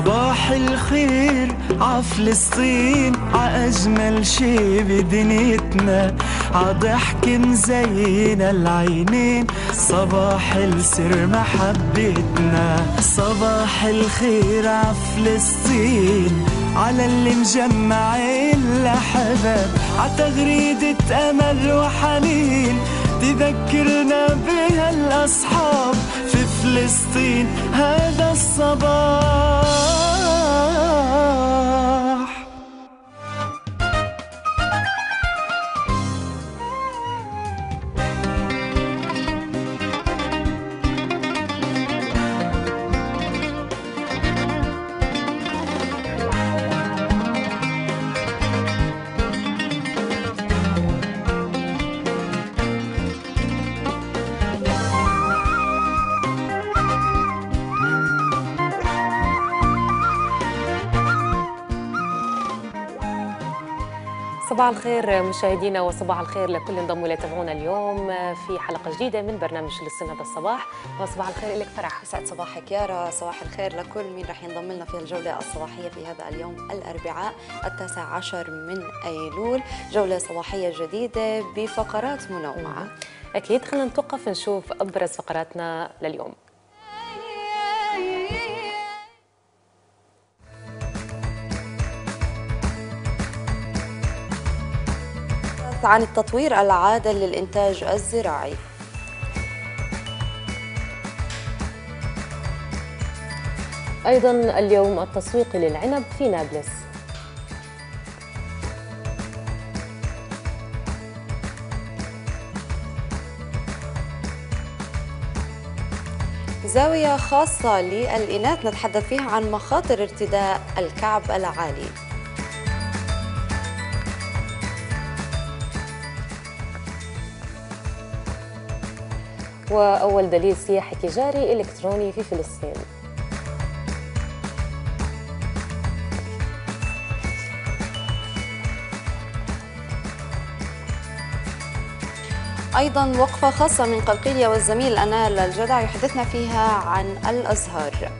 صباح الخير عفلسطين عأجمل شي بدنيتنا عضحك مزينة العينين صباح السر محبتنا صباح الخير عفلسطين على اللي مجمع الأحباب عتغريدة أمل وحنين تذكرنا بها الأصحاب فلسطين هذا الصباح الخير مشاهدينا وصباح الخير لكل انضموا لتابعونا اليوم في حلقه جديده من برنامج للسنه الصباح وصباح الخير لك فرح سعد صباحك يارا صباح الخير لكل مين راح ينضم لنا في الجوله الصباحيه في هذا اليوم الاربعاء التاسع عشر من ايلول جوله صباحيه جديده بفقرات منوعه اكيد خلينا نتوقف نشوف ابرز فقراتنا لليوم البحث عن التطوير العادل للإنتاج الزراعي أيضا اليوم التسويق للعنب في نابلس زاوية خاصة للإناث نتحدث فيها عن مخاطر ارتداء الكعب العالي وأول دليل سياحي تجاري إلكتروني في فلسطين أيضا وقفة خاصة من قلقيلية والزميل أنال الجدع يحدثنا فيها عن الأزهار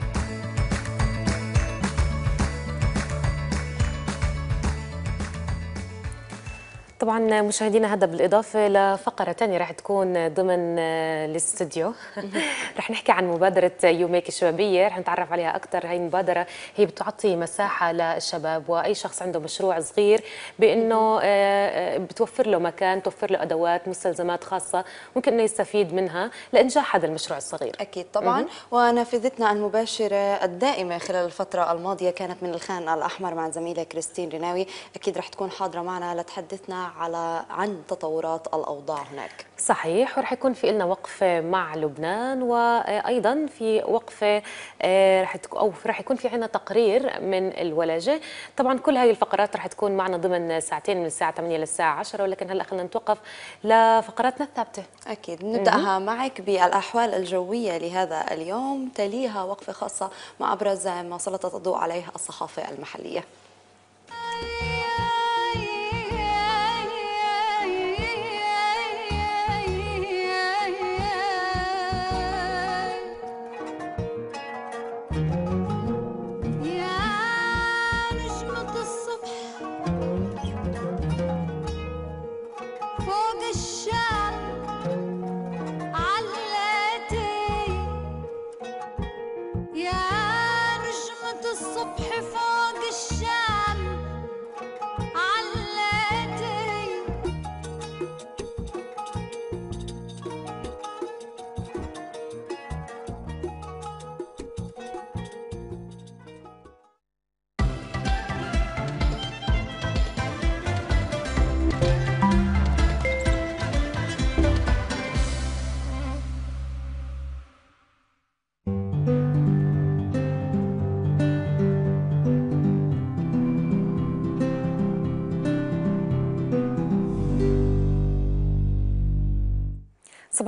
طبعا مشاهدينا هذا بالإضافة لفقرة تانية رح تكون ضمن آه، الاستوديو رح نحكي عن مبادرة يوميك الشبابية رح نتعرف عليها أكثر هاي المبادرة هي بتعطي مساحة للشباب وأي شخص عنده مشروع صغير بأنه آه، آه، بتوفر له مكان توفر له أدوات مستلزمات خاصة ممكن أنه يستفيد منها لإنجاح هذا المشروع الصغير أكيد طبعا ونافذتنا المباشرة الدائمة خلال الفترة الماضية كانت من الخان الأحمر مع الزميلة كريستين رناوي أكيد رح تكون حاضرة معنا لتحدثنا على عن تطورات الأوضاع هناك صحيح ورح يكون في لنا وقفة مع لبنان وأيضا في وقفة آه، رح تكون أو رح يكون في عنا تقرير من الولجة طبعا كل هذه الفقرات رح تكون معنا ضمن ساعتين من الساعة 8 للساعة 10 ولكن هلأ خلينا نتوقف لفقراتنا الثابتة أكيد نبدأها معك بالأحوال الجوية لهذا اليوم تليها وقفة خاصة مع أبرز ما سلطت الضوء عليه الصحافة المحلية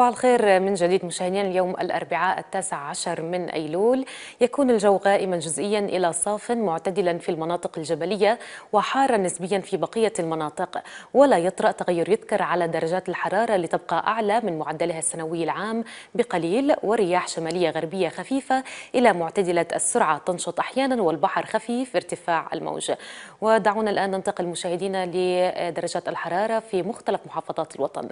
صباح الخير من جديد مشاهدينا اليوم الأربعاء التاسع عشر من أيلول يكون الجو غائما جزئيا إلى صاف معتدلا في المناطق الجبلية وحارا نسبيا في بقية المناطق ولا يطرأ تغير يذكر على درجات الحرارة لتبقى أعلى من معدلها السنوي العام بقليل ورياح شمالية غربية خفيفة إلى معتدلة السرعة تنشط أحيانا والبحر خفيف ارتفاع الموج ودعونا الآن ننتقل مشاهدينا لدرجات الحرارة في مختلف محافظات الوطن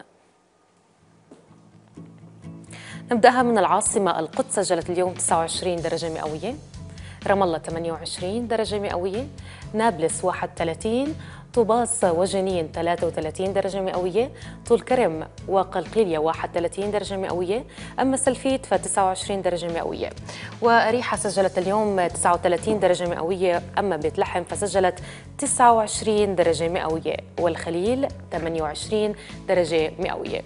نبدأها من العاصمة القدس سجلت اليوم 29 درجة مئوية رام الله 28 درجة مئوية نابلس 31 طوباس وجنين 33 درجة مئوية طول كرم وقلقيلية 31 درجة مئوية أما سلفيت ف 29 درجة مئوية وأريحة سجلت اليوم 39 درجة مئوية أما بيت لحم فسجلت 29 درجة مئوية والخليل 28 درجة مئوية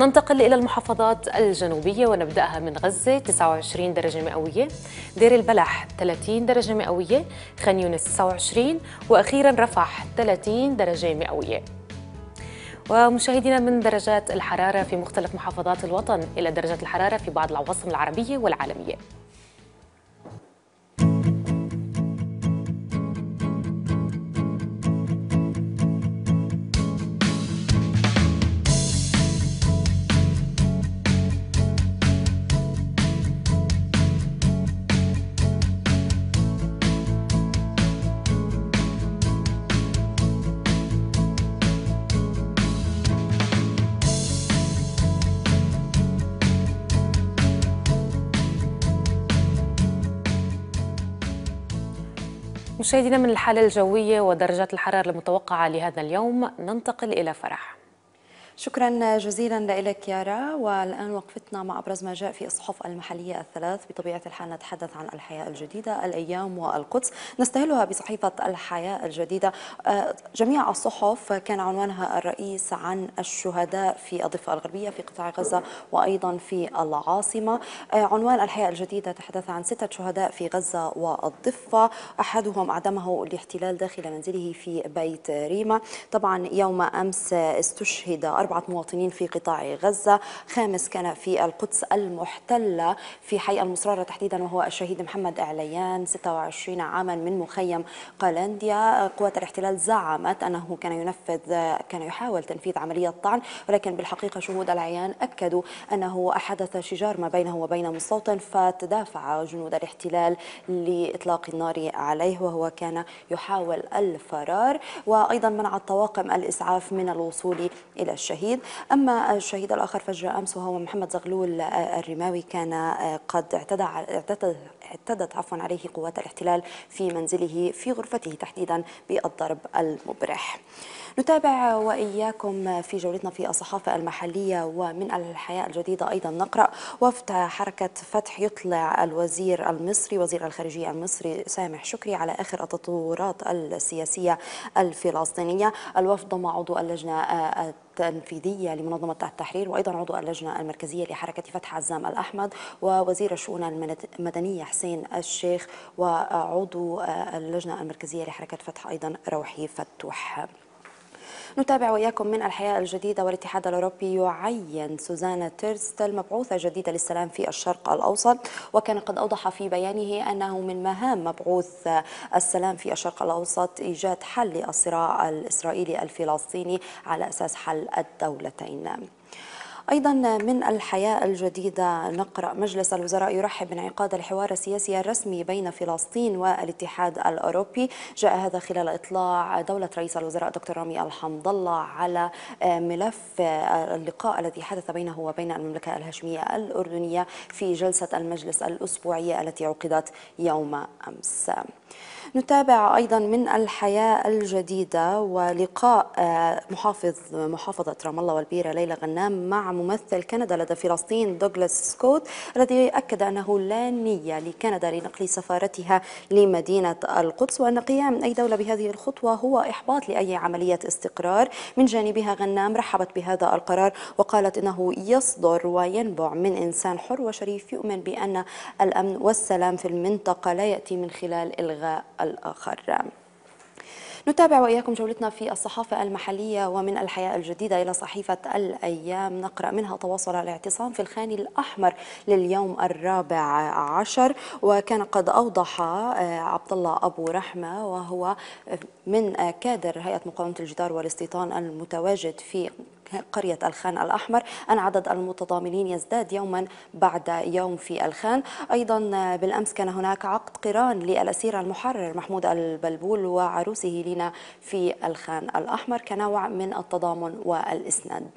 ننتقل إلى المحافظات الجنوبية ونبدأها من غزة 29 درجة مئوية دير البلح 30 درجة مئوية خان يونس 29 وأخيرا رفح 30 درجة مئوية ومشاهدينا من درجات الحرارة في مختلف محافظات الوطن إلى درجات الحرارة في بعض العواصم العربية والعالمية مشاهدينا من الحالة الجوية ودرجات الحرارة المتوقعة لهذا اليوم ننتقل إلى فرح شكرا جزيلا لك يارا والآن وقفتنا مع أبرز ما جاء في الصحف المحلية الثلاث بطبيعة الحال نتحدث عن الحياة الجديدة الأيام والقدس نستهلها بصحيفة الحياة الجديدة آه، جميع الصحف كان عنوانها الرئيس عن الشهداء في الضفة الغربية في قطاع غزة وأيضا في العاصمة آه، عنوان الحياة الجديدة تحدث عن ستة شهداء في غزة والضفة أحدهم أعدمه الاحتلال داخل منزله في بيت ريما طبعا يوم أمس استشهد أربعة مواطنين في قطاع غزة خامس كان في القدس المحتلة في حي المصرارة تحديدا وهو الشهيد محمد أعليان 26 عاما من مخيم قلنديا قوات الاحتلال زعمت أنه كان ينفذ كان يحاول تنفيذ عملية طعن ولكن بالحقيقة شهود العيان أكدوا أنه حدث شجار ما بينه وبين مستوطن فتدافع جنود الاحتلال لإطلاق النار عليه وهو كان يحاول الفرار وأيضا منعت طواقم الإسعاف من الوصول إلى الشام الشهيد أما الشهيد الآخر فجر أمس وهو محمد زغلول آه، الرماوي كان آه، قد اعتدى اعتدت عفوا عليه قوات الاحتلال في منزله في غرفته تحديدا بالضرب المبرح نتابع وإياكم في جولتنا في الصحافة المحلية ومن الحياة الجديدة أيضا نقرأ وفد حركة فتح يطلع الوزير المصري وزير الخارجية المصري سامح شكري على آخر التطورات السياسية الفلسطينية الوفد ضم عضو اللجنة التنفيذية لمنظمة التحرير وأيضا عضو اللجنة المركزية لحركة فتح عزام الأحمد ووزير الشؤون المدنية حسين حسين الشيخ وعضو اللجنة المركزية لحركة فتح أيضا روحي فتوح نتابع وإياكم من الحياة الجديدة والاتحاد الأوروبي يعين سوزانا تيرستل مبعوثة جديدة للسلام في الشرق الأوسط وكان قد أوضح في بيانه أنه من مهام مبعوث السلام في الشرق الأوسط إيجاد حل للصراع الإسرائيلي الفلسطيني على أساس حل الدولتين أيضا من الحياة الجديدة نقرأ مجلس الوزراء يرحب بانعقاد الحوار السياسي الرسمي بين فلسطين والاتحاد الأوروبي جاء هذا خلال إطلاع دولة رئيس الوزراء دكتور رامي الحمد الله على ملف اللقاء الذي حدث بينه وبين المملكة الهاشمية الأردنية في جلسة المجلس الأسبوعية التي عقدت يوم أمس نتابع أيضا من الحياة الجديدة ولقاء آه، محافظ محافظة رام الله والبيرة ليلى غنام مع ممثل كندا لدى فلسطين دوغلاس سكوت الذي أكد أنه لا نية لكندا لنقل سفارتها لمدينة القدس وأن قيام أي دولة بهذه الخطوة هو إحباط لأي عملية استقرار من جانبها غنام رحبت بهذا القرار وقالت إنه يصدر وينبع من إنسان حر وشريف يؤمن بأن الأمن والسلام في المنطقة لا يأتي من خلال إلغاء الآخر نتابع وإياكم جولتنا في الصحافة المحلية ومن الحياة الجديدة إلى صحيفة الأيام نقرأ منها تواصل الاعتصام في الخان الأحمر لليوم الرابع عشر وكان قد أوضح آه، عبد الله أبو رحمة وهو آه، من آه، كادر هيئة مقاومة الجدار والاستيطان المتواجد في قرية الخان الأحمر أن عدد المتضامنين يزداد يوما بعد يوم في الخان أيضا بالأمس كان هناك عقد قران للأسير المحرر محمود البلبول وعروسه لينا في الخان الأحمر كنوع من التضامن والإسناد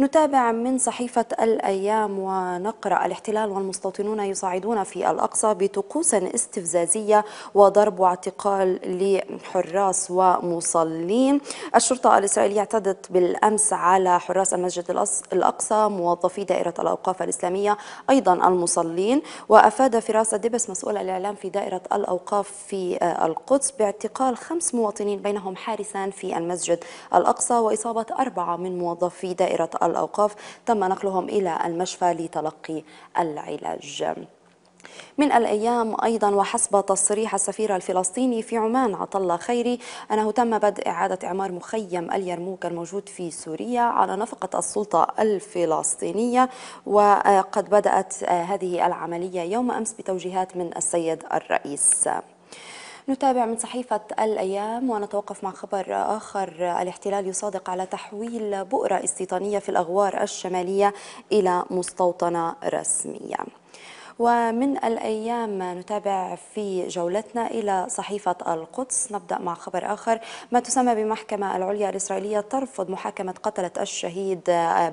نتابع من صحيفة الأيام ونقرأ الاحتلال والمستوطنون يصعدون في الأقصى بطقوس استفزازية وضرب واعتقال لحراس ومصلين الشرطة الإسرائيلية اعتدت بالأمس على حراس المسجد الأقصى موظفي دائرة الأوقاف الإسلامية أيضا المصلين وأفاد فراس دبس مسؤول الإعلام في دائرة الأوقاف في آه، القدس باعتقال خمس مواطنين بينهم حارسان في المسجد الأقصى وإصابة أربعة من موظفي دائرة الأوقاف تم نقلهم إلى المشفى لتلقي العلاج من الأيام أيضا وحسب تصريح السفير الفلسطيني في عمان عطلة خيري أنه تم بدء إعادة إعمار مخيم اليرموك الموجود في سوريا على نفقة السلطة الفلسطينية وقد بدأت هذه العملية يوم أمس بتوجيهات من السيد الرئيس نتابع من صحيفة الأيام ونتوقف مع خبر آخر الاحتلال يصادق على تحويل بؤرة استيطانية في الأغوار الشمالية إلى مستوطنة رسمية ومن الأيام نتابع في جولتنا إلى صحيفة القدس نبدأ مع خبر آخر ما تسمى بمحكمة العليا الإسرائيلية ترفض محاكمة قتلة الشهيد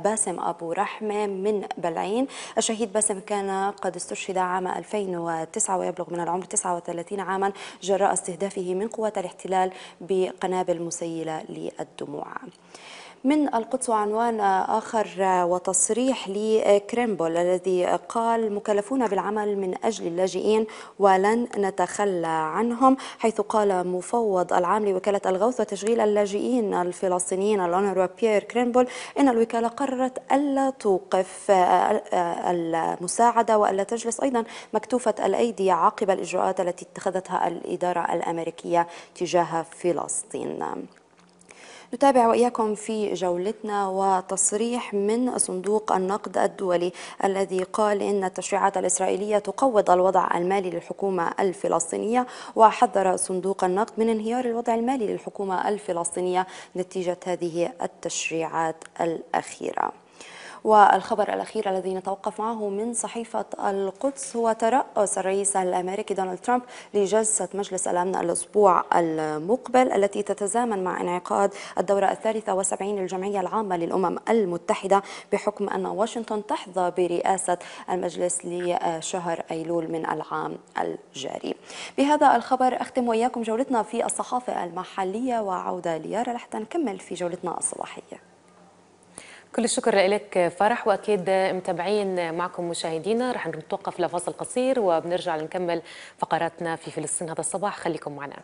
باسم أبو رحمة من بلعين الشهيد باسم كان قد استشهد عام 2009 ويبلغ من العمر 39 عاما جراء استهدافه من قوات الاحتلال بقنابل مسيلة للدموع من القدس وعنوان آخر وتصريح لكريمبول الذي قال مكلفون بالعمل من أجل اللاجئين ولن نتخلى عنهم حيث قال مفوض العام لوكالة الغوث وتشغيل اللاجئين الفلسطينيين الأونروا بيير كريمبول إن الوكالة قررت ألا توقف المساعدة وألا تجلس أيضا مكتوفة الأيدي عقب الإجراءات التي اتخذتها الإدارة الأمريكية تجاه فلسطين نتابع وإياكم في جولتنا وتصريح من صندوق النقد الدولي الذي قال إن التشريعات الإسرائيلية تقوض الوضع المالي للحكومة الفلسطينية وحذر صندوق النقد من انهيار الوضع المالي للحكومة الفلسطينية نتيجة هذه التشريعات الأخيرة والخبر الأخير الذي نتوقف معه من صحيفة القدس هو ترأس الرئيس الأمريكي دونالد ترامب لجلسة مجلس الأمن الأسبوع المقبل التي تتزامن مع انعقاد الدورة الثالثة وسبعين للجمعية العامة للأمم المتحدة بحكم أن واشنطن تحظى برئاسة المجلس لشهر أيلول من العام الجاري بهذا الخبر أختم وإياكم جولتنا في الصحافة المحلية وعودة ليارة لحتى نكمل في جولتنا الصباحية كل الشكر لك فرح واكيد متابعين معكم مشاهدينا رح نتوقف لفاصل قصير وبنرجع لنكمل فقراتنا في فلسطين هذا الصباح خليكم معنا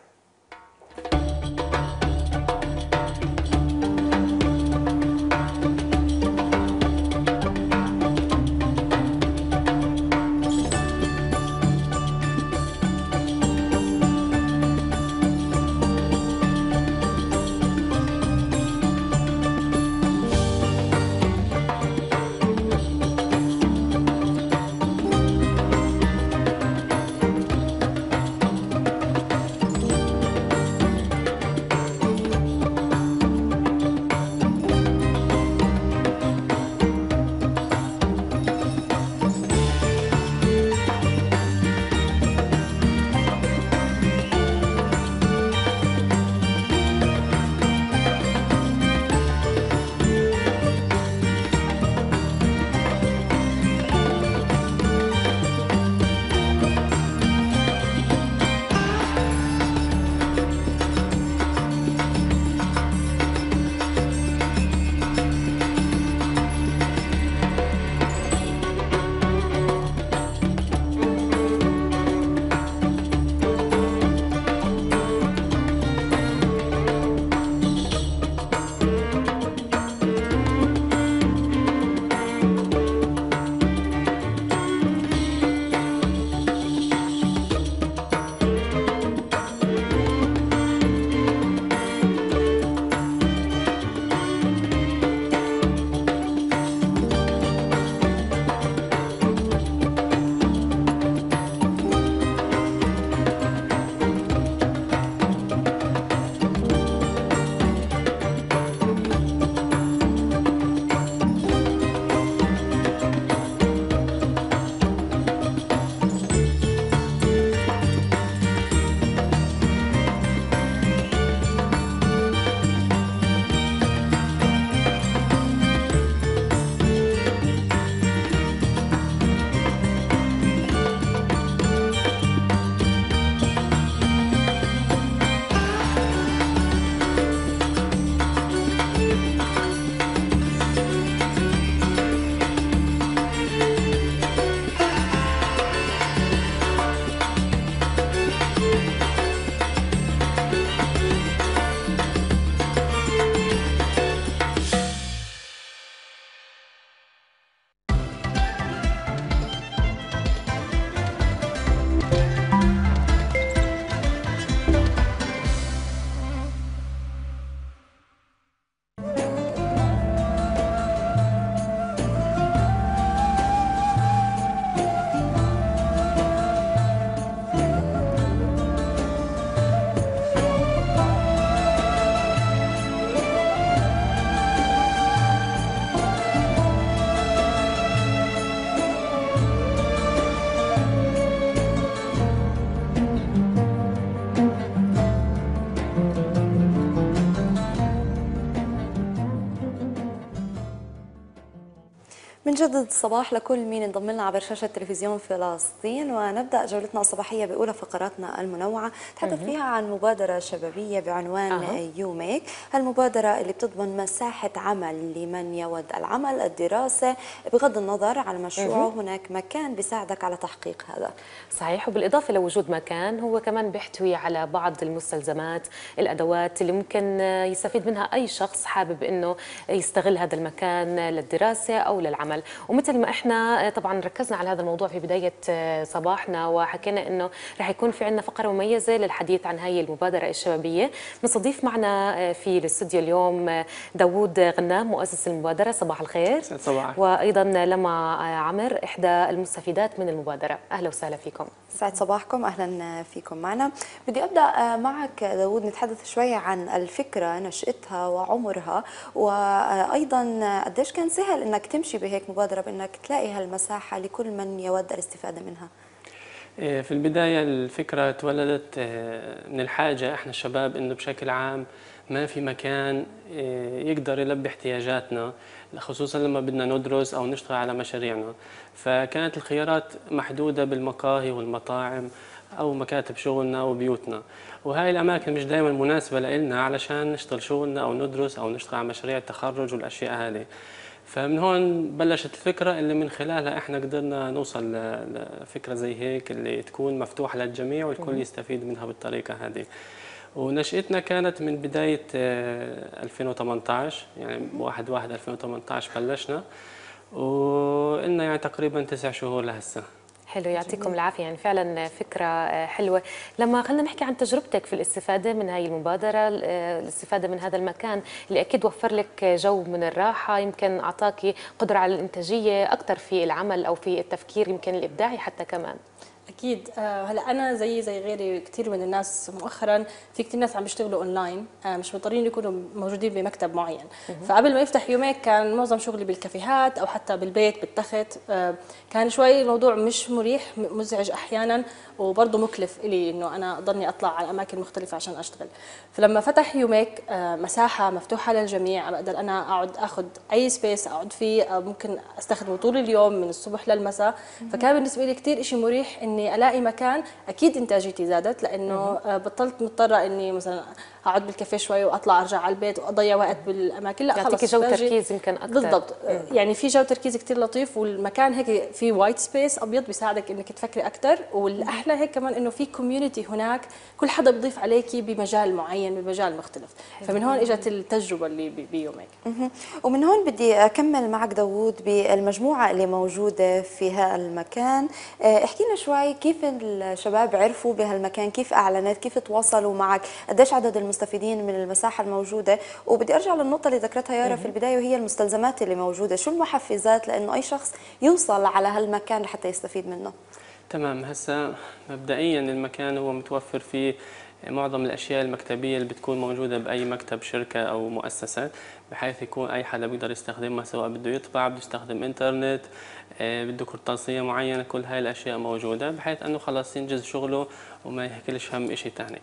بنجدد الصباح لكل مين انضم لنا عبر شاشة تلفزيون فلسطين ونبدأ جولتنا الصباحية بأولى فقراتنا المنوعة تحدث فيها عن مبادرة شبابية بعنوان أه. يوميك المبادرة اللي بتضمن مساحة عمل لمن يود العمل الدراسة بغض النظر عن مشروعه هناك مكان بيساعدك على تحقيق هذا صحيح وبالإضافة لوجود مكان هو كمان بيحتوي على بعض المستلزمات الأدوات اللي ممكن يستفيد منها أي شخص حابب أنه يستغل هذا المكان للدراسة أو للعمل ومثل ما احنا آه، طبعا ركزنا على هذا الموضوع في بدايه آه، صباحنا وحكينا انه رح يكون في عندنا فقره مميزه للحديث عن هاي المبادره الشبابيه بنستضيف معنا آه، في الاستوديو اليوم داوود غنام مؤسس المبادره صباح الخير صباح وايضا لما عمر احدى المستفيدات من المبادره اهلا وسهلا فيكم سعد صباحكم اهلا فيكم معنا بدي ابدا معك داوود نتحدث شوي عن الفكره نشاتها وعمرها وايضا قديش كان سهل انك تمشي بهيك المبادرة بأنك تلاقي هالمساحة لكل من يود الاستفادة منها؟ إيه، في البداية الفكرة تولدت إيه، من الحاجة احنا الشباب انه بشكل عام ما في مكان إيه، يقدر يلبي احتياجاتنا خصوصا لما بدنا ندرس او نشتغل على مشاريعنا فكانت الخيارات محدودة بالمقاهي والمطاعم او مكاتب شغلنا وبيوتنا وهاي الاماكن مش دائما مناسبة لنا علشان نشتغل شغلنا او ندرس او نشتغل على مشاريع التخرج والاشياء هذه فمن هون بلشت الفكرة اللي من خلالها احنا قدرنا نوصل لفكرة زي هيك اللي تكون مفتوحة للجميع والكل يستفيد منها بالطريقة هذه ونشأتنا كانت من بداية 2018 آه، يعني 1 1 2018 بلشنا وقلنا يعني تقريبا تسع شهور لهسه حلو يعطيكم العافية يعني فعلا فكرة آه، حلوة لما خلنا نحكي عن تجربتك في الاستفادة من هاي المبادرة آه، الاستفادة من هذا المكان اللي أكيد وفر لك جو من الراحة يمكن أعطاكي قدرة على الإنتاجية أكثر في العمل أو في التفكير يمكن الإبداعي حتى كمان اكيد آه، هلا انا زيي زي غيري كثير من الناس مؤخرا في كثير ناس عم بيشتغلوا اونلاين آه، مش مضطرين يكونوا موجودين بمكتب معين فقبل ما يفتح يوميك كان معظم شغلي بالكافيهات او حتى بالبيت بالتخت آه، كان شوي الموضوع مش مريح مزعج احيانا وبرضه مكلف لي انه انا اضلني اطلع على اماكن مختلفه عشان اشتغل فلما فتح يوميك مساحه مفتوحه للجميع بقدر انا اقعد اخذ اي سبيس اقعد فيه ممكن استخدمه طول اليوم من الصبح للمساء فكان بالنسبه لي كثير شيء مريح اني الاقي مكان اكيد انتاجيتي زادت لانه آه، بطلت مضطره اني مثلا اقعد بالكافيه شوي واطلع ارجع على البيت واضيع وقت بالاماكن لا خلص يعطيك جو تركيز يمكن اكثر بالضبط إيه. يعني في جو تركيز كثير لطيف والمكان هيك في وايت سبيس ابيض بيساعدك انك تفكري اكثر والاحلى هيك كمان انه في كوميونتي هناك كل حدا بضيف عليكي بمجال معين بمجال مختلف فمن هون اجت التجربه اللي بيومك ومن هون بدي اكمل معك داوود بالمجموعه اللي موجوده في هالمكان آه، احكي لنا شوي كيف الشباب عرفوا بهالمكان كيف اعلنت كيف تواصلوا معك قديش عدد المس المستفيدين من المساحه الموجوده وبدي ارجع للنقطه اللي ذكرتها يارا في البدايه وهي المستلزمات اللي موجوده شو المحفزات لانه اي شخص يوصل على هالمكان لحتى يستفيد منه تمام هسه مبدئيا المكان هو متوفر فيه معظم الاشياء المكتبيه اللي بتكون موجوده باي مكتب شركه او مؤسسه بحيث يكون اي حدا بيقدر يستخدمها سواء بده يطبع بده يستخدم انترنت آه، بده قرطاسيه معينه كل هاي الاشياء موجوده بحيث انه خلاص ينجز شغله وما يهكلش هم شيء ثاني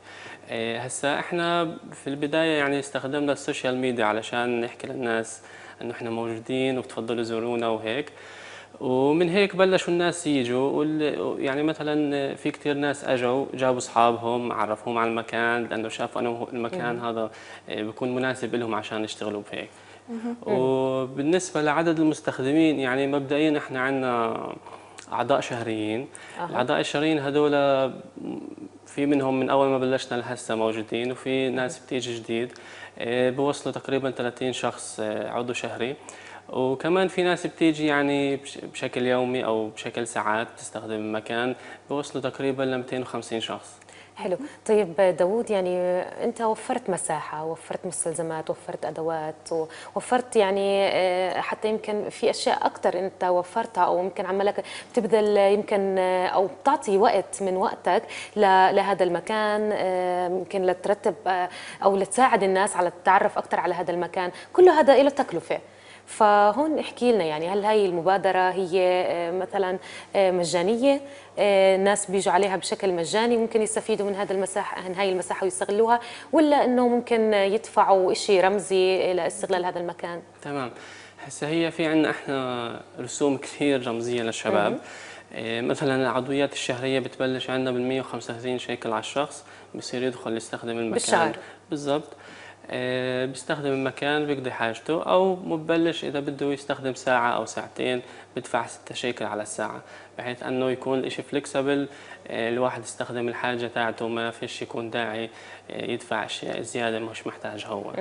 آه، هسا احنا في البدايه يعني استخدمنا السوشيال ميديا علشان نحكي للناس انه احنا موجودين وبتفضلوا زورونا وهيك ومن هيك بلشوا الناس يجوا يعني مثلا في كثير ناس اجوا جابوا اصحابهم عرفوهم على المكان لانه شافوا انه المكان هذا آه، بيكون مناسب لهم عشان يشتغلوا بهيك وبالنسبه لعدد المستخدمين يعني مبدئيا احنا عندنا اعضاء شهريين أه. الاعضاء الشهريين هذول في منهم من اول ما بلشنا لهسه موجودين وفي ناس بتيجي جديد آه، بوصلوا تقريبا 30 شخص آه، عضو شهري وكمان في ناس بتيجي يعني بشكل يومي او بشكل ساعات بتستخدم المكان بوصلوا تقريبا ل 250 شخص حلو طيب داوود يعني انت وفرت مساحه وفرت مستلزمات وفرت ادوات وفرت يعني آه، حتى يمكن في اشياء اكثر انت وفرتها او يمكن عمالك بتبذل يمكن آه، او بتعطي وقت من وقتك لهذا المكان آه، يمكن لترتب او لتساعد الناس على التعرف اكثر على هذا المكان كل هذا له تكلفه فهون احكي لنا يعني هل هاي المبادرة هي آه، مثلا آه، مجانية آه، ناس بيجوا عليها بشكل مجاني ممكن يستفيدوا من هذا المساحة من هاي المساحة ويستغلوها ولا انه ممكن يدفعوا شيء رمزي لاستغلال هذا المكان تمام هسه هي في عندنا احنا رسوم كثير رمزية للشباب مثلا العضويات الشهريه بتبلش عندنا بال 135 شيكل على الشخص بصير يدخل يستخدم المكان بالشهر بالضبط آه، بيستخدم المكان بيقضي حاجته او مبلش اذا بده يستخدم ساعة او ساعتين بدفع ستة شيكل على الساعة بحيث انه يكون الشيء فليكسبل آه، الواحد يستخدم الحاجه تاعته ما فيش يكون داعي آه، يدفع اشياء زياده مش محتاجها هو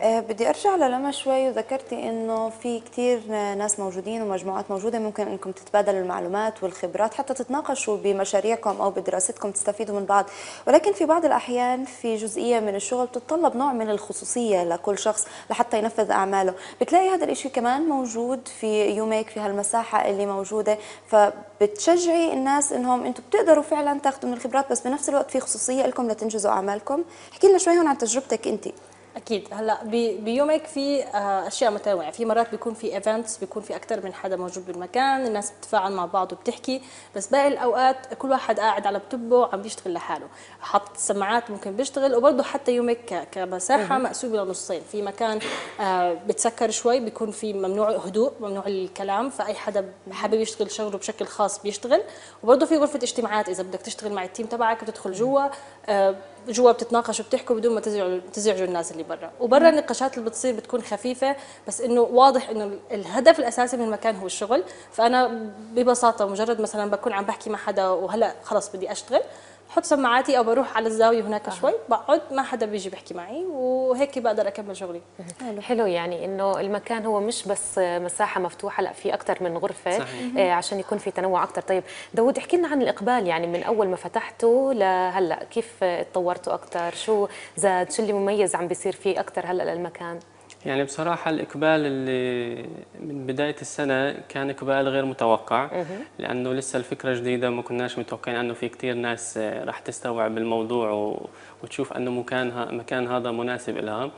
آه، بدي ارجع للما شوي وذكرتي انه في كثير ناس موجودين ومجموعات موجوده ممكن انكم تتبادلوا المعلومات والخبرات حتى تتناقشوا بمشاريعكم او بدراستكم تستفيدوا من بعض ولكن في بعض الاحيان في جزئيه من الشغل بتتطلب نوع من الخصوصيه لكل شخص لحتى ينفذ اعماله بتلاقي هذا الشيء كمان موجود في يوميك في هالمساحه اللي موجوده فبتشجعي الناس انهم انتم بتقدروا فعلا تاخذوا من الخبرات بس بنفس الوقت في خصوصيه لكم لتنجزوا اعمالكم احكي لنا شوي هون عن تجربتك انت اكيد هلا بيومك في آه، اشياء متنوعه في مرات بيكون في ايفنتس بيكون في اكثر من حدا موجود بالمكان الناس بتتفاعل مع بعض وبتحكي بس باقي الاوقات كل واحد قاعد على لابتوبه عم بيشتغل لحاله حاطط السماعات ممكن بيشتغل وبرضه حتى يومك كمساحه مقسومه لنصين في مكان آه، بتسكر شوي بيكون في ممنوع هدوء ممنوع الكلام فاي حدا حابب يشتغل شغله بشكل خاص بيشتغل وبرضه في غرفه اجتماعات اذا بدك تشتغل مع التيم تبعك بتدخل جوا آه، جوا بتتناقشوا بتحكوا بدون ما تزعجوا تزعجوا الناس اللي برا وبرا النقاشات اللي بتصير بتكون خفيفه بس انه واضح انه الهدف الاساسي من المكان هو الشغل فانا ببساطه مجرد مثلا بكون عم بحكي مع حدا وهلا خلص بدي اشتغل بحط سماعاتي او بروح على الزاويه هناك آه. شوي بقعد ما حدا بيجي بيحكي معي وهيك بقدر اكمل شغلي حلو, حلو يعني انه المكان هو مش بس مساحه مفتوحه لا في اكثر من غرفه صحيح. آه، عشان يكون في تنوع اكثر طيب داوود احكي لنا عن الاقبال يعني من اول ما فتحته لهلا كيف تطورتوا اكثر شو زاد شو اللي مميز عم بيصير فيه اكثر هلا للمكان يعني بصراحة الإقبال اللي من بداية السنة كان إقبال غير متوقع لأنه لسه الفكرة جديدة ما كناش متوقعين أنه في كثير ناس راح تستوعب الموضوع وتشوف أنه مكان مكان هذا مناسب لها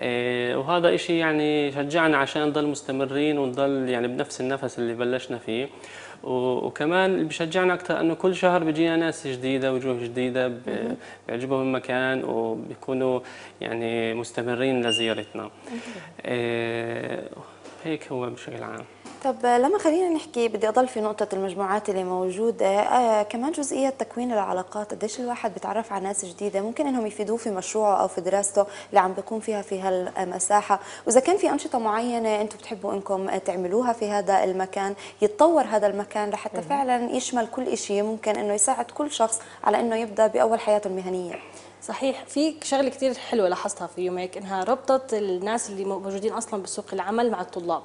إيه، وهذا إشي يعني شجعنا عشان نضل مستمرين ونضل يعني بنفس النفس اللي بلشنا فيه وكمان اللي بشجعنا اكثر انه كل شهر بيجينا ناس جديده وجوه جديده بيعجبهم المكان وبيكونوا يعني مستمرين لزيارتنا إيه، هيك هو بشكل عام طب لما خلينا نحكي بدي اضل في نقطه المجموعات اللي موجوده آه كمان جزئيه تكوين العلاقات قديش الواحد بيتعرف على ناس جديده ممكن انهم يفيدوه في مشروعه او في دراسته اللي عم بيقوم فيها في هالمساحه واذا كان في انشطه معينه انتم بتحبوا انكم تعملوها في هذا المكان يتطور هذا المكان لحتى مم. فعلا يشمل كل شيء ممكن انه يساعد كل شخص على انه يبدا باول حياته المهنيه صحيح في شغله كثير حلوه لاحظتها في يوميك انها ربطت الناس اللي موجودين اصلا بسوق العمل مع الطلاب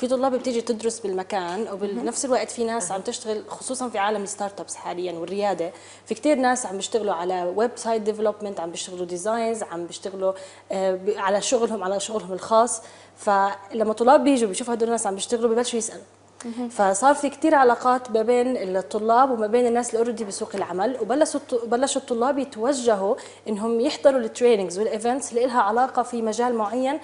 في طلاب بتيجي تدرس بالمكان وبنفس الوقت في ناس عم تشتغل خصوصا في عالم الستارت ابس حاليا والرياده في كثير ناس عم بيشتغلوا على ويب سايت ديفلوبمنت عم بيشتغلوا ديزاينز عم بيشتغلوا آه، على شغلهم على شغلهم الخاص فلما طلاب بيجوا بيشوفوا هدول الناس عم بيشتغلوا ببلشوا يسالوا فصار في كثير علاقات ما بين الطلاب وما بين الناس اللي اوريدي بسوق العمل وبلشوا بلشوا الطلاب يتوجهوا انهم يحضروا التريننجز والايفنتس اللي لها علاقه في مجال معين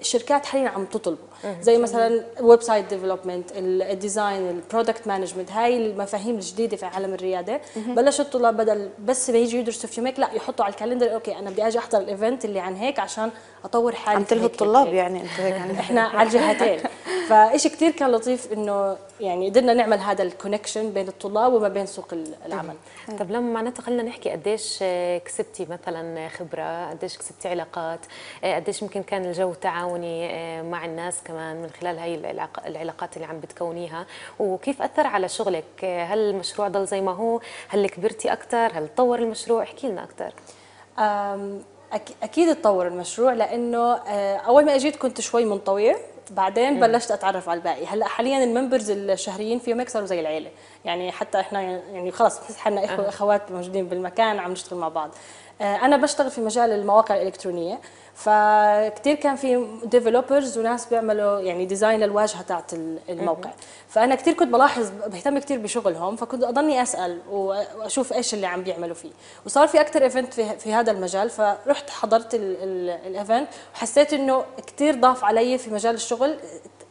الشركات إيه، إيه، حاليا عم تطلبه زي مثلا ويب سايت ديفلوبمنت الديزاين البرودكت مانجمنت هاي المفاهيم الجديده في عالم الرياده بلش الطلاب بدل بس بيجي يدرسوا في ميك لا يحطوا على الكالندر اوكي انا بدي اجي احضر الايفنت اللي عن هيك عشان اطور حالي عم تلهوا الطلاب يعني انت هيك احنا على الجهتين فشيء كثير كان لطيف انه يعني قدرنا نعمل هذا الكونكشن بين الطلاب وما بين سوق العمل صحيح. طب لما معناتها خلينا نحكي قديش آه، كسبتي مثلا آه، خبره قديش كسبتي علاقات آه، قديش يمكن كان الجو تعاوني مع الناس كمان من خلال هاي العلاقات اللي عم بتكونيها وكيف اثر على شغلك هل المشروع ضل زي ما هو هل كبرتي اكثر هل تطور المشروع احكي لنا اكثر اكيد تطور المشروع لانه اول ما اجيت كنت شوي منطويه بعدين بلشت اتعرف على الباقي هلا حاليا الممبرز الشهريين فيهم هيك صاروا زي العيله يعني حتى احنا يعني خلص حالنا اخوات موجودين بالمكان عم نشتغل مع بعض آه، انا بشتغل في مجال المواقع الالكترونيه فكتير كان في ديفلوبرز وناس بيعملوا يعني ديزاين للواجهه تاعت الموقع فانا كتير كنت بلاحظ بهتم كتير بشغلهم فكنت اضلني اسال واشوف ايش اللي عم بيعملوا فيه وصار في اكثر ايفنت في, في هذا المجال فرحت حضرت الايفنت وحسيت انه كتير ضاف علي في مجال الشغل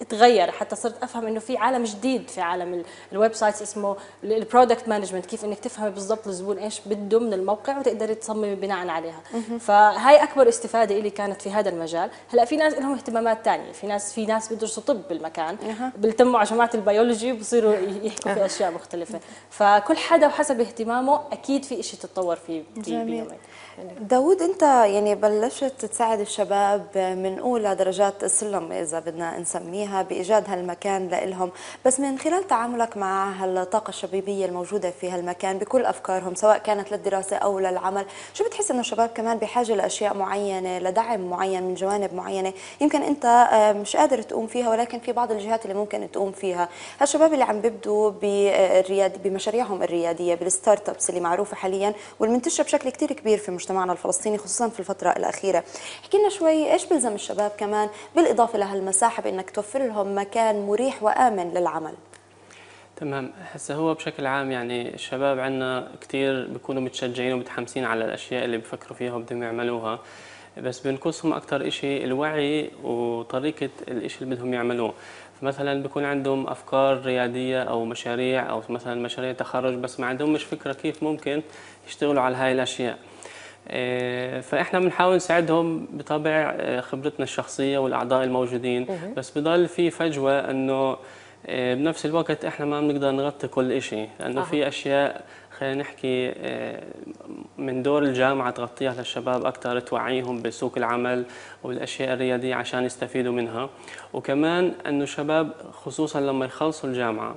تغير حتى صرت افهم انه في عالم جديد في عالم الويب سايتس اسمه البرودكت مانجمنت كيف انك تفهمي بالضبط الزبون ايش بده من الموقع وتقدري تصممي بناء عليها فهاي اكبر استفاده لي كانت في هذا المجال هلا في ناس لهم اهتمامات ثانيه في ناس في ناس بيدرسوا طب بالمكان بيلتموا على جماعه البيولوجي وبصيروا يحكوا في اشياء مختلفه فكل حدا وحسب اهتمامه اكيد في شيء تتطور فيه جميل. حلو داوود انت يعني بلشت تساعد الشباب من اولى درجات السلم اذا بدنا نسميها بايجاد هالمكان لإلهم بس من خلال تعاملك مع هالطاقه الشبابيه الموجوده في هالمكان بكل افكارهم سواء كانت للدراسه او للعمل شو بتحس انه الشباب كمان بحاجه لاشياء معينه لدعم معين من جوانب معينه يمكن انت آه، مش قادر تقوم فيها ولكن في بعض الجهات اللي ممكن تقوم فيها هالشباب اللي عم بيبدوا بالرياد آه، بمشاريعهم الرياديه بالستارت ابس اللي معروفه حاليا والمنتشره بشكل كثير كبير في مجتمعنا الفلسطيني خصوصا في الفترة الأخيرة احكي لنا شوي إيش بلزم الشباب كمان بالإضافة لهالمساحة بأنك توفر لهم مكان مريح وآمن للعمل تمام هسه هو بشكل عام يعني الشباب عندنا كثير بيكونوا متشجعين ومتحمسين على الاشياء اللي بفكروا فيها وبدهم يعملوها بس بنقصهم اكثر شيء الوعي وطريقه الشيء اللي بدهم يعملوه فمثلا بيكون عندهم افكار رياديه او مشاريع او مثلا مشاريع تخرج بس ما عندهمش فكره كيف ممكن يشتغلوا على هاي الاشياء آه، فاحنا بنحاول نساعدهم بطبع آه، خبرتنا الشخصيه والاعضاء الموجودين بس بضل في فجوه انه آه، بنفس الوقت احنا ما بنقدر نغطي كل شيء لانه في اشياء خلينا نحكي من دور الجامعه تغطيها للشباب اكثر توعيهم بسوق العمل والاشياء الرياديه عشان يستفيدوا منها وكمان انه الشباب خصوصا لما يخلصوا الجامعه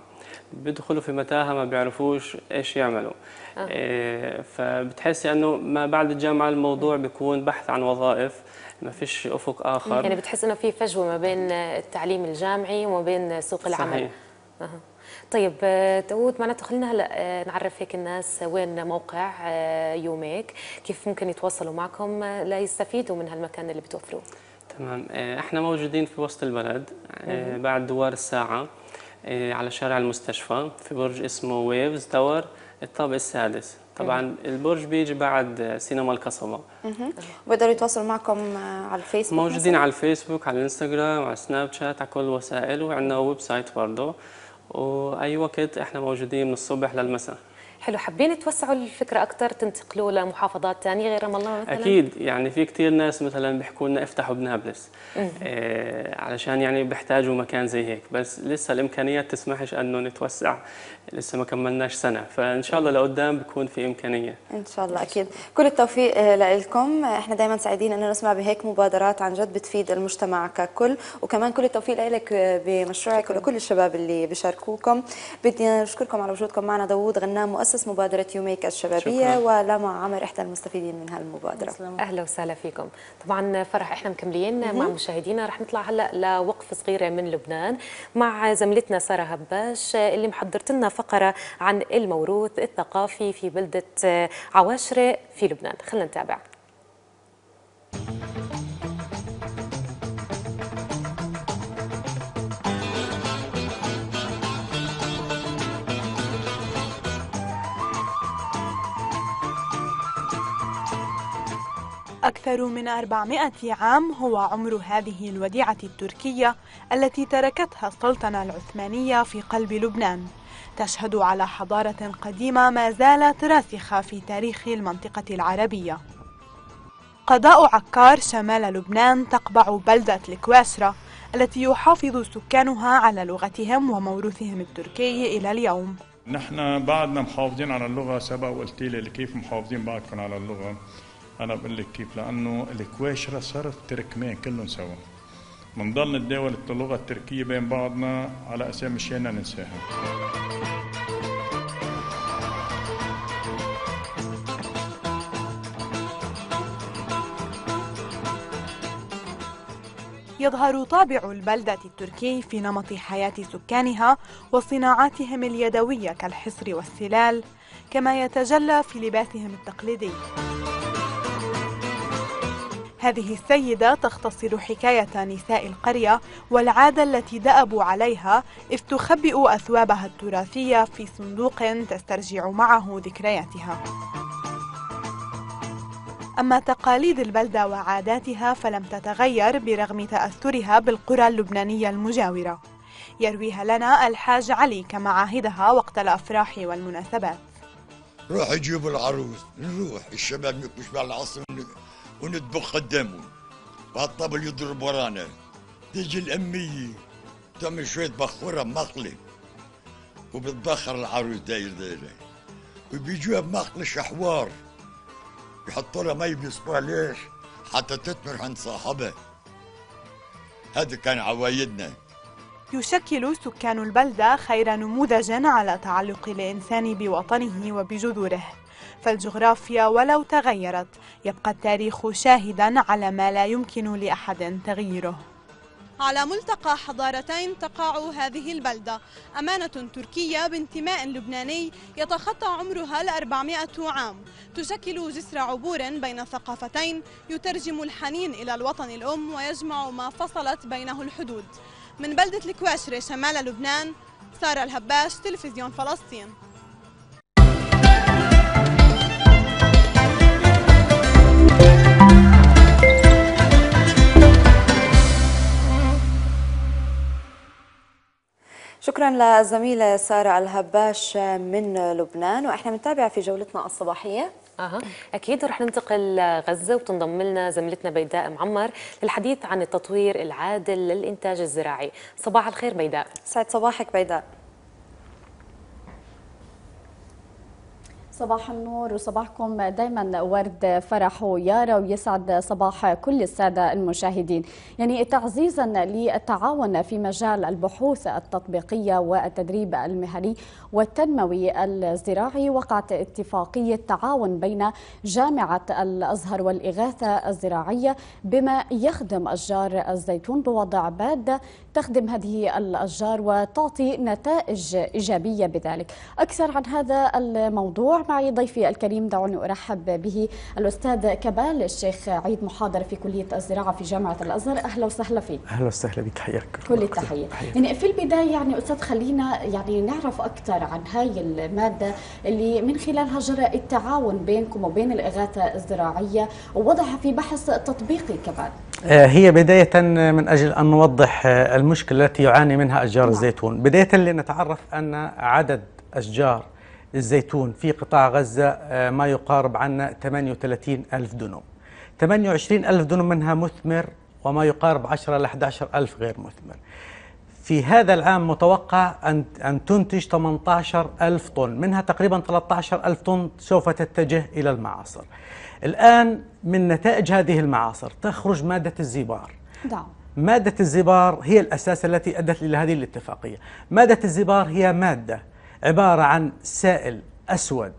بيدخلوا في متاهه ما بيعرفوش ايش يعملوا آه. إيه، فبتحسي انه ما بعد الجامعه الموضوع بيكون بحث عن وظائف ما فيش افق اخر يعني بتحس انه في فجوه ما بين التعليم الجامعي وما بين سوق العمل صحيح. طيب، آه. طيب داوود معناته خلينا هلا آه، نعرف هيك الناس وين موقع آه، يوميك كيف ممكن يتواصلوا معكم آه، ليستفيدوا من هالمكان اللي بتوفروه تمام احنا موجودين في وسط البلد بعد دوار الساعه إيه، على شارع المستشفى في برج اسمه ويفز تاور الطابق السادس طبعا البرج بيجي بعد سينما القصبة بيقدروا يتواصلوا معكم آه، على الفيسبوك موجودين مثلاً. على الفيسبوك على الانستغرام على سناب شات على كل الوسائل وعندنا ويب سايت برضه واي وقت احنا موجودين من الصبح للمساء حلو حابين توسعوا الفكره اكثر تنتقلوا لمحافظات ثانيه غير رام الله مثلا اكيد يعني في كثير ناس مثلا بيحكوا لنا افتحوا بنابلس آه علشان يعني بيحتاجوا مكان زي هيك بس لسه الامكانيات تسمحش انه نتوسع لسه ما كملناش سنه فان شاء الله لقدام بكون في امكانيه ان شاء الله اكيد كل التوفيق آه، لكم احنا دائما سعيدين انه نسمع بهيك مبادرات عن جد بتفيد المجتمع ككل وكمان كل التوفيق لك آه، بمشروعك ولكل الشباب اللي بيشاركوكم بدي نشكركم على وجودكم معنا داوود غنام مؤسس مبادره يوميك الشبابيه شكرا. ولما عمر احدى المستفيدين من هالمبادره اهلا وسهلا فيكم طبعا فرح احنا مكملين مع مشاهدينا رح نطلع هلا لوقف صغيره من لبنان مع زميلتنا ساره هباش آه، اللي محضرت لنا فقرة عن الموروث الثقافي في بلدة آه، عواشرة في لبنان خلنا نتابع أكثر من 400 عام هو عمر هذه الوديعة التركية التي تركتها السلطنة العثمانية في قلب لبنان تشهد على حضارة قديمة ما زالت راسخة في تاريخ المنطقة العربية قضاء عكار شمال لبنان تقبع بلدة الكواسرة التي يحافظ سكانها على لغتهم وموروثهم التركي إلى اليوم نحن بعدنا محافظين على اللغة سبق وقلت لي كيف محافظين بعدكم على اللغة أنا بقول لك كيف لأنه الكواشرة صرف تركمان كلهم سوا من ضمن الدول اللغة التركية بين بعضنا على أساس مش ننساها يظهر طابع البلدة التركي في نمط حياة سكانها وصناعاتهم اليدوية كالحصر والسلال كما يتجلى في لباسهم التقليدي هذه السيدة تختصر حكاية نساء القرية والعادة التي دأبوا عليها إذ تخبئ أثوابها التراثية في صندوق تسترجع معه ذكرياتها أما تقاليد البلدة وعاداتها فلم تتغير برغم تأثرها بالقرى اللبنانية المجاورة يرويها لنا الحاج علي كمعاهدها وقت الأفراح والمناسبات روح جيبوا العروس نروح الشباب مش مع العصر وندبخ قدامه وهالطبل يضرب ورانا تيجي الأمية تعمل شوية بخورة مقلة وبتبخر العروس داير داير وبيجوها بمقلة شحوار يحطوا لها مي بيصبوها ليش حتى تتمر عند صاحبها هذا كان عوايدنا يشكل سكان البلدة خير نموذج على تعلق الإنسان بوطنه وبجذوره فالجغرافيا ولو تغيرت يبقى التاريخ شاهدا على ما لا يمكن لأحد تغييره على ملتقى حضارتين تقع هذه البلدة أمانة تركية بانتماء لبناني يتخطى عمرها الأربعمائة عام تشكل جسر عبور بين ثقافتين يترجم الحنين إلى الوطن الأم ويجمع ما فصلت بينه الحدود من بلدة الكواشري شمال لبنان سارة الهباش تلفزيون فلسطين شكرا للزميلة سارة الهباش من لبنان وإحنا بنتابع في جولتنا الصباحية اها اكيد رح ننتقل لغزه وتنضم لنا زميلتنا بيداء معمر للحديث عن التطوير العادل للانتاج الزراعي صباح الخير بيداء سعد صباحك بيداء صباح النور وصباحكم دايما ورد فرح ويارا ويسعد صباح كل السادة المشاهدين يعني تعزيزا للتعاون في مجال البحوث التطبيقية والتدريب المهني والتنموي الزراعي وقعت اتفاقية تعاون بين جامعة الأزهر والإغاثة الزراعية بما يخدم أشجار الزيتون بوضع بادة تستخدم هذه الأشجار وتعطي نتائج إيجابية بذلك أكثر عن هذا الموضوع معي ضيفي الكريم دعوني أرحب به الأستاذ كبال الشيخ عيد محاضر في كلية الزراعة في جامعة الأزهر أهلا وسهلا فيك أهلا وسهلا بك حياك كل التحية يعني في البداية يعني أستاذ خلينا يعني نعرف أكثر عن هاي المادة اللي من خلالها جرى التعاون بينكم وبين الإغاثة الزراعية ووضعها في بحث تطبيقي كمان آه، هي بداية من أجل أن نوضح آه، المشكلة التي يعاني منها أشجار نعم. الزيتون بداية لنتعرف أن عدد أشجار الزيتون في قطاع غزة آه، ما يقارب عنا 38 ألف دنم 28 ألف دنم منها مثمر وما يقارب 10 ل 11 ألف غير مثمر في هذا العام متوقع أن أن تنتج 18 ألف طن منها تقريبا 13 ألف طن سوف تتجه إلى المعاصر الآن من نتائج هذه المعاصر تخرج مادة الزبار نعم مادة الزبار هي الأساس التي أدت إلى هذه الاتفاقية مادة الزبار هي مادة عبارة عن سائل أسود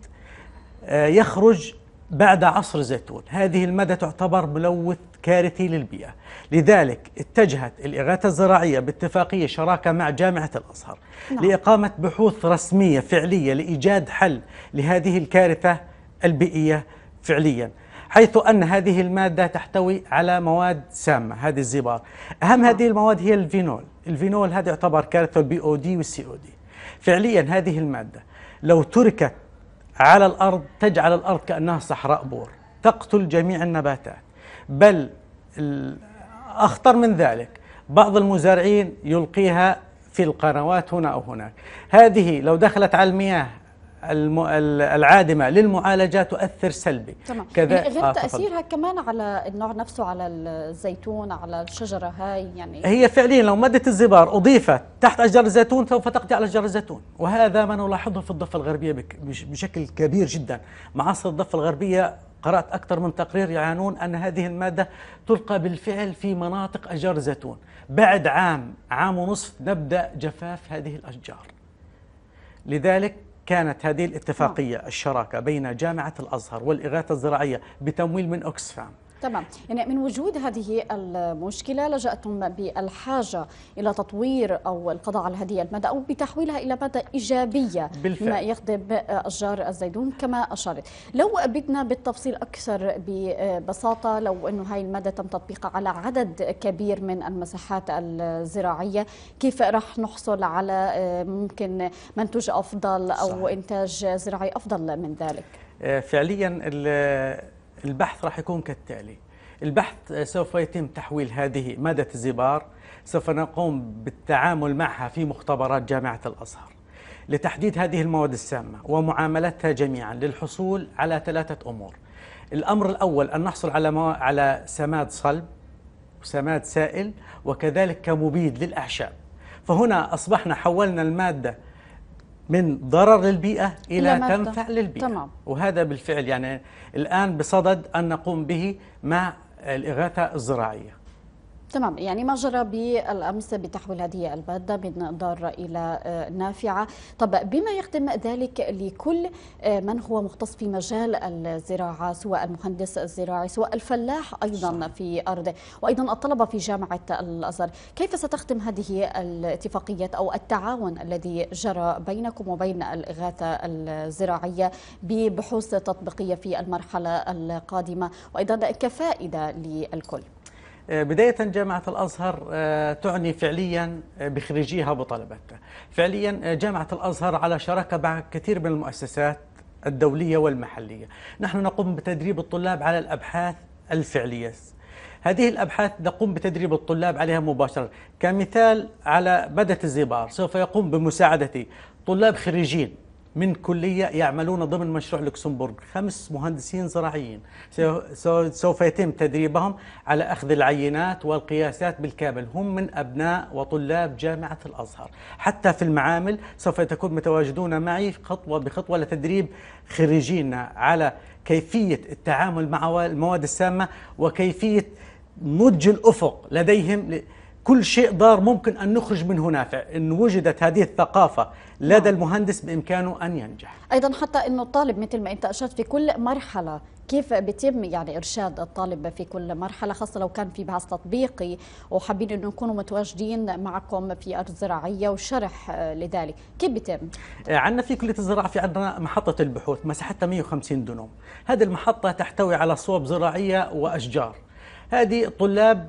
آه، يخرج بعد عصر الزيتون هذه المادة تعتبر ملوث كارثي للبيئة لذلك اتجهت الإغاثة الزراعية باتفاقية شراكة مع جامعة الأزهر نعم. لإقامة بحوث رسمية فعلية لإيجاد حل لهذه الكارثة البيئية فعليا حيث أن هذه المادة تحتوي على مواد سامة هذه الزبار أهم هذه المواد هي الفينول الفينول هذا يعتبر كارثة البي أو دي والسي أو دي فعليا هذه المادة لو تركت على الأرض تجعل الأرض كأنها صحراء بور تقتل جميع النباتات بل أخطر من ذلك بعض المزارعين يلقيها في القنوات هنا أو هناك هذه لو دخلت على المياه العادمه للمعالجه تؤثر سلبي تمام كذا يعني غير آه تاثيرها فضل. كمان على النوع نفسه على الزيتون على الشجره هاي يعني هي فعليا لو ماده الزبار اضيفت تحت اشجار الزيتون سوف تقضي على اشجار الزيتون وهذا ما نلاحظه في الضفه الغربيه بشكل كبير جدا معاصر الضفه الغربيه قرأت أكثر من تقرير يعانون أن هذه المادة تلقى بالفعل في مناطق أشجار الزيتون بعد عام عام ونصف نبدأ جفاف هذه الأشجار لذلك كانت هذه الاتفاقية نعم. الشراكة بين جامعة الأزهر والإغاثة الزراعية بتمويل من أوكسفام تمام يعني من وجود هذه المشكلة لجأتم بالحاجة إلى تطوير أو القضاء على هذه المادة أو بتحويلها إلى مادة إيجابية بالفعل. مما يخدم أشجار الزيتون كما اشرت لو بدنا بالتفصيل أكثر ببساطة لو أنه هاي المادة تم تطبيقها على عدد كبير من المساحات الزراعية كيف رح نحصل على آه، ممكن منتوج أفضل أو صح. إنتاج زراعي أفضل من ذلك آه، فعليا البحث راح يكون كالتالي البحث سوف يتم تحويل هذه مادة الزبار سوف نقوم بالتعامل معها في مختبرات جامعة الأزهر لتحديد هذه المواد السامة ومعاملتها جميعا للحصول على ثلاثة أمور الأمر الأول أن نحصل على مو... على سماد صلب وسماد سائل وكذلك كمبيد للأعشاب فهنا أصبحنا حولنا المادة من ضرر للبيئة إلى تنفع للبيئة تمام. وهذا بالفعل يعني الآن بصدد أن نقوم به مع الإغاثة الزراعية تمام يعني ما جرى بالامس بتحويل هذه الباده من ضاره الى آه، نافعه، طب بما يخدم ذلك لكل آه، من هو مختص في مجال الزراعه سواء المهندس الزراعي سواء الفلاح ايضا صح. في ارضه، وايضا الطلبه في جامعه الازهر، كيف ستخدم هذه الاتفاقيات او التعاون الذي جرى بينكم وبين الاغاثه الزراعيه ببحوث تطبيقيه في المرحله القادمه، وايضا كفائده للكل؟ آه، بداية جامعة الأزهر آه، تعني فعليا آه، بخريجيها وطلبتها فعليا جامعة الأزهر على شراكة مع كثير من المؤسسات الدولية والمحلية نحن نقوم بتدريب الطلاب على الأبحاث الفعلية هذه الأبحاث نقوم بتدريب الطلاب عليها مباشرة كمثال على مدى الزبار سوف يقوم بمساعدتي طلاب خريجين من كلية يعملون ضمن مشروع لوكسمبورغ خمس مهندسين زراعيين سوف يتم تدريبهم على أخذ العينات والقياسات بالكامل هم من أبناء وطلاب جامعة الأزهر حتى في المعامل سوف تكون متواجدون معي خطوة بخطوة لتدريب خريجينا على كيفية التعامل مع المواد السامة وكيفية نضج الأفق لديهم كل شيء ضار ممكن أن نخرج منه نافع إن وجدت هذه الثقافة لدى نعم. المهندس بإمكانه أن ينجح أيضا حتى أنه الطالب مثل ما أنت أشرت في كل مرحلة كيف بيتم يعني إرشاد الطالب في كل مرحلة خاصة لو كان في بحث تطبيقي وحابين أنه يكونوا متواجدين معكم في أرض زراعية وشرح لذلك كيف بيتم؟ آه، عندنا في كلية الزراعة في عندنا محطة البحوث مساحتها 150 دونم هذه المحطة تحتوي على صوب زراعية وأشجار هذه طلاب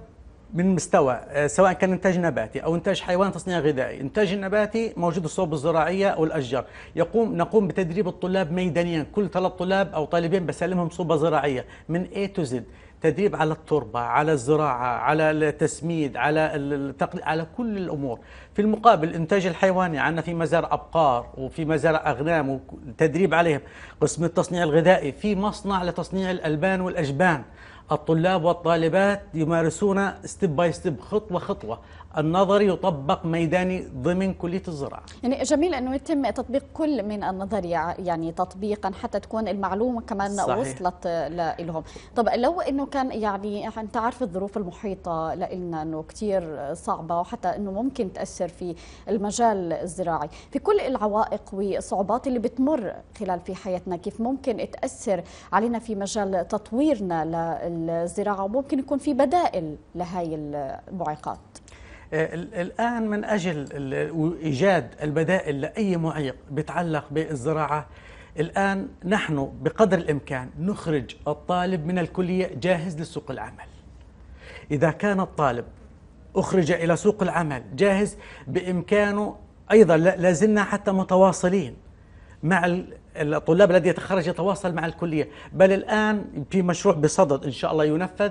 من مستوى آه، سواء كان انتاج نباتي او انتاج حيوان تصنيع غذائي، انتاج النباتي موجود الصوب الزراعيه او الاشجار، يقوم نقوم بتدريب الطلاب ميدانيا، كل ثلاث طلاب او طالبين بسلمهم صوبه زراعيه من A تو Z، تدريب على التربه، على الزراعه، على التسميد، على التقل... على كل الامور. في المقابل الانتاج الحيواني يعني عندنا في مزارع ابقار وفي مزارع اغنام وتدريب عليهم، قسم التصنيع الغذائي في مصنع لتصنيع الالبان والاجبان. الطلاب والطالبات يمارسون ستيب باي ستيب خطوه خطوه النظري يطبق ميداني ضمن كليه الزراعه يعني جميل انه يتم تطبيق كل من النظري يعني تطبيقا حتى تكون المعلومه كمان صحيح. وصلت لهم طب لو انه كان يعني انت عارف الظروف المحيطه لنا انه كثير صعبه وحتى انه ممكن تاثر في المجال الزراعي في كل العوائق والصعوبات اللي بتمر خلال في حياتنا كيف ممكن تاثر علينا في مجال تطويرنا لل الزراعة وممكن يكون في بدائل لهي المعيقات آه، الآن من أجل إيجاد البدائل لأي معيق بتعلق بالزراعة الآن نحن بقدر الإمكان نخرج الطالب من الكلية جاهز لسوق العمل إذا كان الطالب أخرج إلى سوق العمل جاهز بإمكانه أيضا لازلنا حتى متواصلين مع الطلاب الذي يتخرج يتواصل مع الكليه بل الان في مشروع بصدد ان شاء الله ينفذ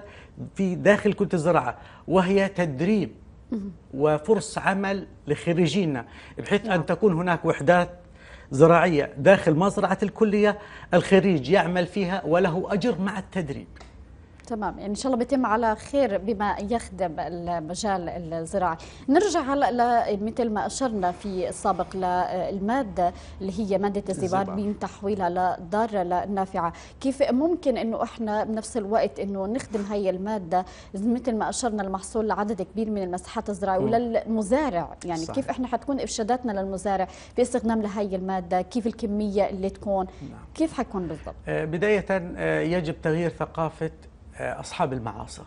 في داخل كليه الزراعه وهي تدريب وفرص عمل لخريجينا بحيث ان نعم. تكون هناك وحدات زراعيه داخل مزرعه الكليه الخريج يعمل فيها وله اجر مع التدريب تمام يعني ان شاء الله بيتم على خير بما يخدم المجال الزراعي نرجع هلا مثل ما اشرنا في السابق للماده اللي هي ماده الزبار من تحويلها لضاره لنافعه كيف ممكن انه احنا بنفس الوقت انه نخدم هي الماده مثل ما اشرنا المحصول لعدد كبير من المساحات الزراعيه وللمزارع يعني صحيح. كيف احنا حتكون ارشاداتنا للمزارع في استخدام لهي الماده كيف الكميه اللي تكون نعم. كيف حيكون بالضبط آه، بدايه آه، يجب تغيير ثقافه آه، أصحاب المعاصر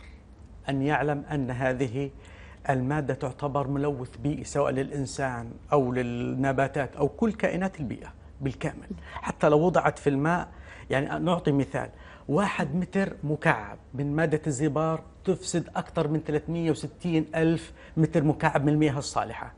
أن يعلم أن هذه المادة تعتبر ملوث بيئي سواء للإنسان أو للنباتات أو كل كائنات البيئة بالكامل حتى لو وضعت في الماء يعني نعطي مثال واحد متر مكعب من مادة الزبار تفسد أكثر من 360 ألف متر مكعب من المياه الصالحة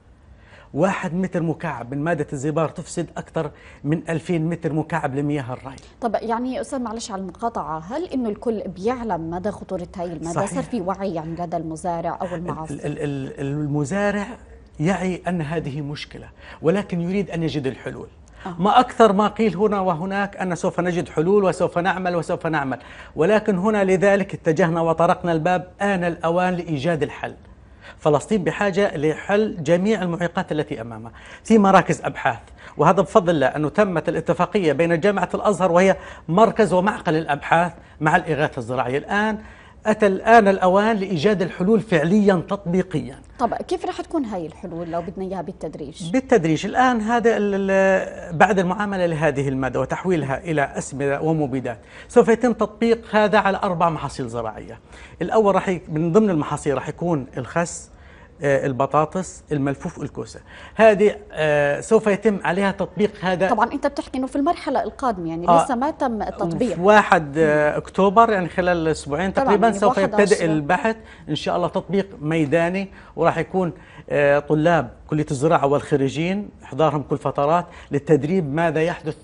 واحد متر مكعب من مادة الزبار تفسد أكثر من 2000 متر مكعب لمياه الري طب يعني أستاذ معلش على المقاطعة هل أنه الكل بيعلم مدى خطورة هاي المادة صار في وعي يعني لدى المزارع أو المعاصر المزارع يعي أن هذه مشكلة ولكن يريد أن يجد الحلول آه. ما أكثر ما قيل هنا وهناك أن سوف نجد حلول وسوف نعمل وسوف نعمل ولكن هنا لذلك اتجهنا وطرقنا الباب آن الأوان لإيجاد الحل فلسطين بحاجة لحل جميع المعيقات التي أمامها في مراكز أبحاث وهذا بفضل الله أنه تمت الاتفاقية بين جامعة الأزهر وهي مركز ومعقل الأبحاث مع الإغاثة الزراعية الآن أتى الآن الأوان لإيجاد الحلول فعليا تطبيقيا طب كيف راح تكون هاي الحلول لو بدنا إياها بالتدريج؟ بالتدريج الآن هذا بعد المعاملة لهذه المادة وتحويلها إلى أسمدة ومبيدات سوف يتم تطبيق هذا على أربع محاصيل زراعية الأول راح من ضمن المحاصيل راح يكون الخس آه، البطاطس الملفوف الكوسه هذه آه، سوف يتم عليها تطبيق هذا طبعا انت بتحكي انه في المرحله القادمه يعني آه، لسه ما تم التطبيق 1 اكتوبر يعني خلال اسبوعين تقريبا يعني سوف يبتدئ البحث ان شاء الله تطبيق ميداني وراح يكون طلاب كليه الزراعه والخريجين احضارهم كل فترات للتدريب ماذا يحدث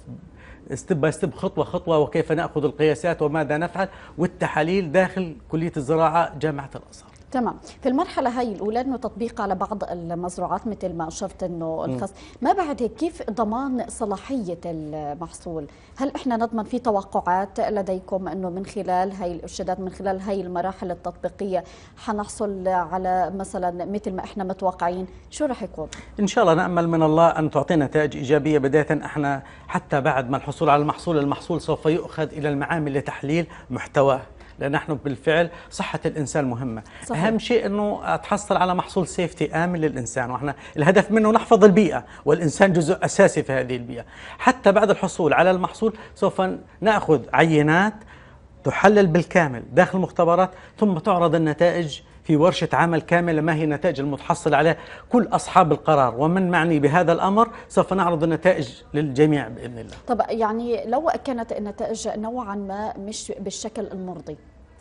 ستيب باي ستيب خطوه خطوه وكيف ناخذ القياسات وماذا نفعل والتحاليل داخل كليه الزراعه جامعه الازهر تمام في المرحلة هاي الأولى أنه تطبيق على بعض المزروعات مثل ما أشرت أنه الخص ما بعد هيك كيف ضمان صلاحية المحصول هل إحنا نضمن في توقعات لديكم أنه من خلال هاي الإرشادات من خلال هاي المراحل التطبيقية حنحصل على مثلا مثل ما إحنا متوقعين شو رح يكون إن شاء الله نأمل من الله أن تعطينا نتائج إيجابية بداية إحنا حتى بعد ما الحصول على المحصول المحصول سوف يؤخذ إلى المعامل لتحليل محتواه لان نحن بالفعل صحه الانسان مهمه صحيح. اهم شيء انه تحصل على محصول سيفتي امن للانسان واحنا الهدف منه نحفظ البيئه والانسان جزء اساسي في هذه البيئه حتى بعد الحصول على المحصول سوف ناخذ عينات تحلل بالكامل داخل المختبرات ثم تعرض النتائج في ورشة عمل كاملة ما هي النتائج المتحصل عليها كل أصحاب القرار ومن معني بهذا الأمر سوف نعرض النتائج للجميع بإذن الله طب يعني لو كانت النتائج نوعا ما مش بالشكل المرضي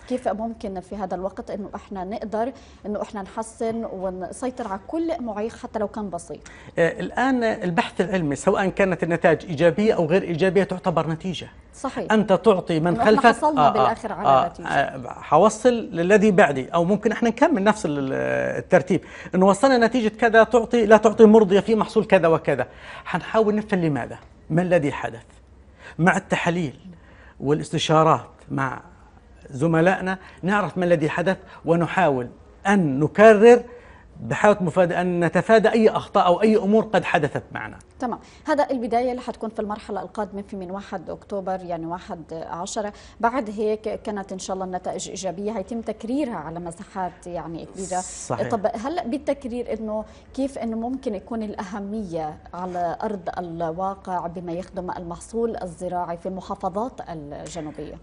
كيف ممكن في هذا الوقت انه احنا نقدر انه احنا نحسن ونسيطر على كل معيق حتى لو كان بسيط آه، الان البحث العلمي سواء كانت النتائج ايجابيه او غير ايجابيه تعتبر نتيجه صحيح انت تعطي من خلفك حصلنا آه،, آه بالاخر على آه نتيجه آه، حوصل للذي بعدي او ممكن احنا نكمل نفس الترتيب انه وصلنا نتيجه كذا تعطي لا تعطي مرضيه في محصول كذا وكذا حنحاول نفهم لماذا ما الذي حدث مع التحاليل والاستشارات مع زملائنا نعرف ما الذي حدث ونحاول أن نكرر بحاول مفاد ان نتفادى اي اخطاء او اي امور قد حدثت معنا. تمام، هذا البدايه اللي حتكون في المرحله القادمه في من 1 اكتوبر يعني 1 10 بعد هيك كانت ان شاء الله النتائج ايجابيه هيتم تكريرها على مساحات يعني كبيره. صحيح. طب هلا بالتكرير انه كيف انه ممكن يكون الاهميه على ارض الواقع بما يخدم المحصول الزراعي في المحافظات الجنوبيه؟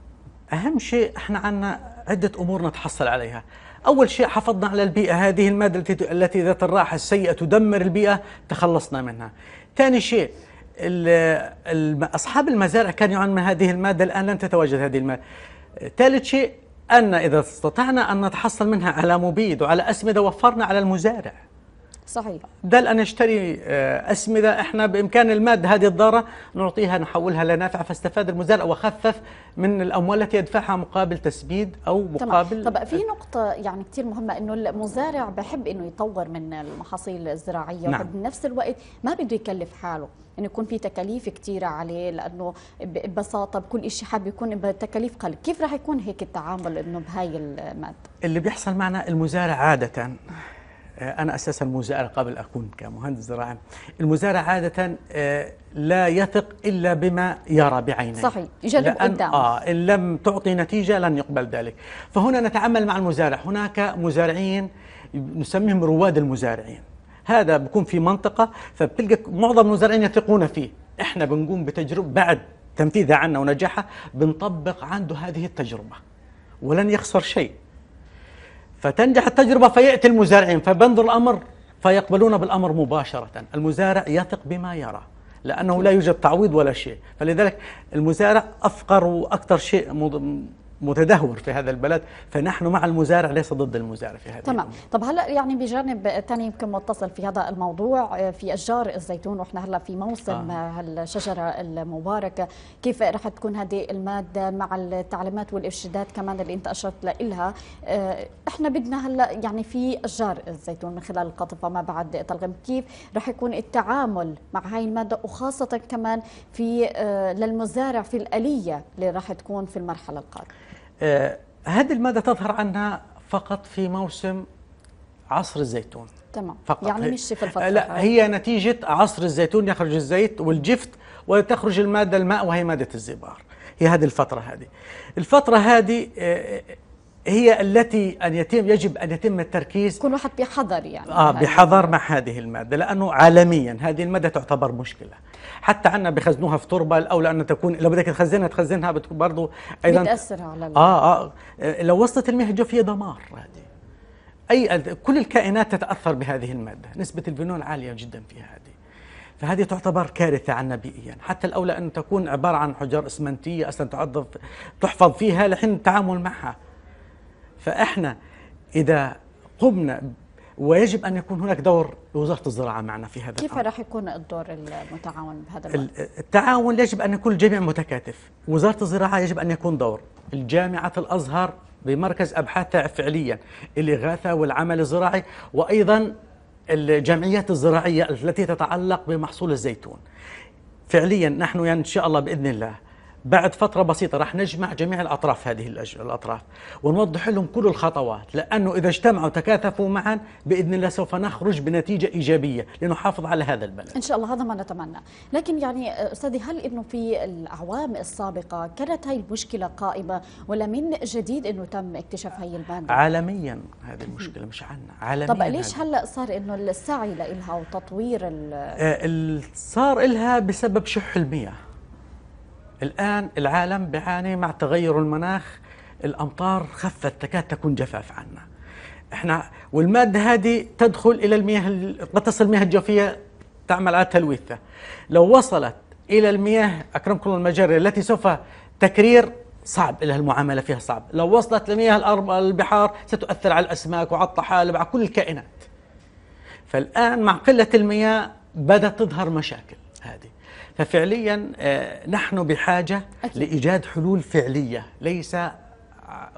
أهم شيء إحنا عندنا عدة أمور نتحصل عليها أول شيء حافظنا على البيئة هذه المادة التي ذات الرائحة السيئة تدمر البيئة تخلصنا منها ثاني شيء أصحاب المزارع كانوا يعانون من هذه المادة الآن لن تتواجد هذه المادة ثالث شيء أن إذا استطعنا أن نتحصل منها على مبيد وعلى أسمدة وفرنا على المزارع صحيح دل أن نشتري آه، أسمدة إحنا بإمكان المادة هذه الضارة نعطيها نحولها لنافع فاستفاد المزارع وخفف من الأموال التي يدفعها مقابل تسبيد أو مقابل طبعا. طب في نقطة يعني كثير مهمة إنه المزارع بحب إنه يطور من المحاصيل الزراعية نعم. وبنفس الوقت ما بده يكلف حاله انه يكون في تكاليف كثيره عليه لانه ببساطه بكل شيء حابب يكون بتكاليف قل كيف راح يكون هيك التعامل انه بهاي الماده؟ اللي بيحصل معنا المزارع عاده آه، أنا أساسا مزارع قبل أكون كمهندس زراعة المزارع عادة آه، لا يثق إلا بما يرى بعينه صحيح يجرب قدام آه إن لم تعطي نتيجة لن يقبل ذلك فهنا نتعامل مع المزارع هناك مزارعين نسميهم رواد المزارعين هذا بكون في منطقة فبتلقى معظم المزارعين يثقون فيه احنا بنقوم بتجربة بعد تنفيذها عنا ونجاحها بنطبق عنده هذه التجربة ولن يخسر شيء فتنجح التجربة فيأتي المزارعين فبنظر الأمر فيقبلون بالأمر مباشرة المزارع يثق بما يرى لأنه لا يوجد تعويض ولا شيء فلذلك المزارع أفقر وأكثر شيء متدهور في هذا البلد فنحن مع المزارع ليس ضد المزارع في هذا تمام الأمور. طب هلا يعني بجانب ثاني يمكن متصل في هذا الموضوع آه، في اشجار الزيتون واحنا هلا في موسم آه. آه، الشجره المباركه كيف رح تكون هذه الماده مع التعليمات والارشادات كمان اللي انت اشرت لها آه، احنا بدنا هلا يعني في اشجار الزيتون من خلال القطف وما بعد تلغم كيف رح يكون التعامل مع هاي الماده وخاصه كمان في للمزارع في الاليه اللي رح تكون في المرحله القادمه آه، هذه المادة تظهر عنها فقط في موسم عصر الزيتون تمام فقط يعني مش في الفترة لا هي نتيجة عصر الزيتون يخرج الزيت والجفت وتخرج المادة الماء وهي مادة الزبار هي هذه الفترة هذه الفترة هذه آه، هي التي أن يتم يجب أن يتم التركيز كل واحد بحذر يعني آه بحذر مع هذه المادة لأنه عالميا هذه المادة تعتبر مشكلة حتى عنا بخزنوها في تربه او لان تكون لو بدك تخزنها تخزنها برضه ايضا بتاثر على آه،, اه اه لو وصلت المياه الجوفيه دمار هذه اي كل الكائنات تتاثر بهذه الماده نسبه الفينول عاليه جدا فيها هذه فهذه تعتبر كارثة عنا بيئيا حتى الأولى أن تكون عبارة عن حجر إسمنتية أصلا تعضف تحفظ فيها لحين التعامل معها فإحنا إذا قمنا ويجب ان يكون هناك دور لوزاره الزراعه معنا في هذا كيف الأمر. راح يكون الدور المتعاون بهذا الوقت؟ التعاون يجب ان يكون الجميع متكاتف، وزاره الزراعه يجب ان يكون دور، الجامعه الازهر بمركز ابحاثها فعليا الاغاثه والعمل الزراعي وايضا الجمعيات الزراعيه التي تتعلق بمحصول الزيتون. فعليا نحن يعني ان شاء الله باذن الله بعد فترة بسيطة راح نجمع جميع الأطراف هذه الأطراف ونوضح لهم كل الخطوات لأنه إذا اجتمعوا تكاثفوا معا بإذن الله سوف نخرج بنتيجة إيجابية لنحافظ على هذا البلد إن شاء الله هذا ما نتمنى لكن يعني أستاذي هل أنه في الأعوام السابقة كانت هاي المشكلة قائمة ولا من جديد أنه تم اكتشاف هاي الباندا عالميا هذه المشكلة مش عنا عالميا طب ليش هلأ صار أنه السعي لها وتطوير ال... آه، صار لها بسبب شح المياه الآن العالم بيعاني مع تغير المناخ الأمطار خفت تكاد تكون جفاف عنا احنا والمادة هذه تدخل إلى المياه تصل المياه الجوفية تعمل على تلويثها لو وصلت إلى المياه أكرمكم المجاري التي سوف تكرير صعب لها المعاملة فيها صعب لو وصلت لمياه البحار ستؤثر على الأسماك وعلى الطحالب وعلى كل الكائنات فالآن مع قلة المياه بدأت تظهر مشاكل هذه ففعليا آه، نحن بحاجة أكيد. لإيجاد حلول فعلية ليس آه،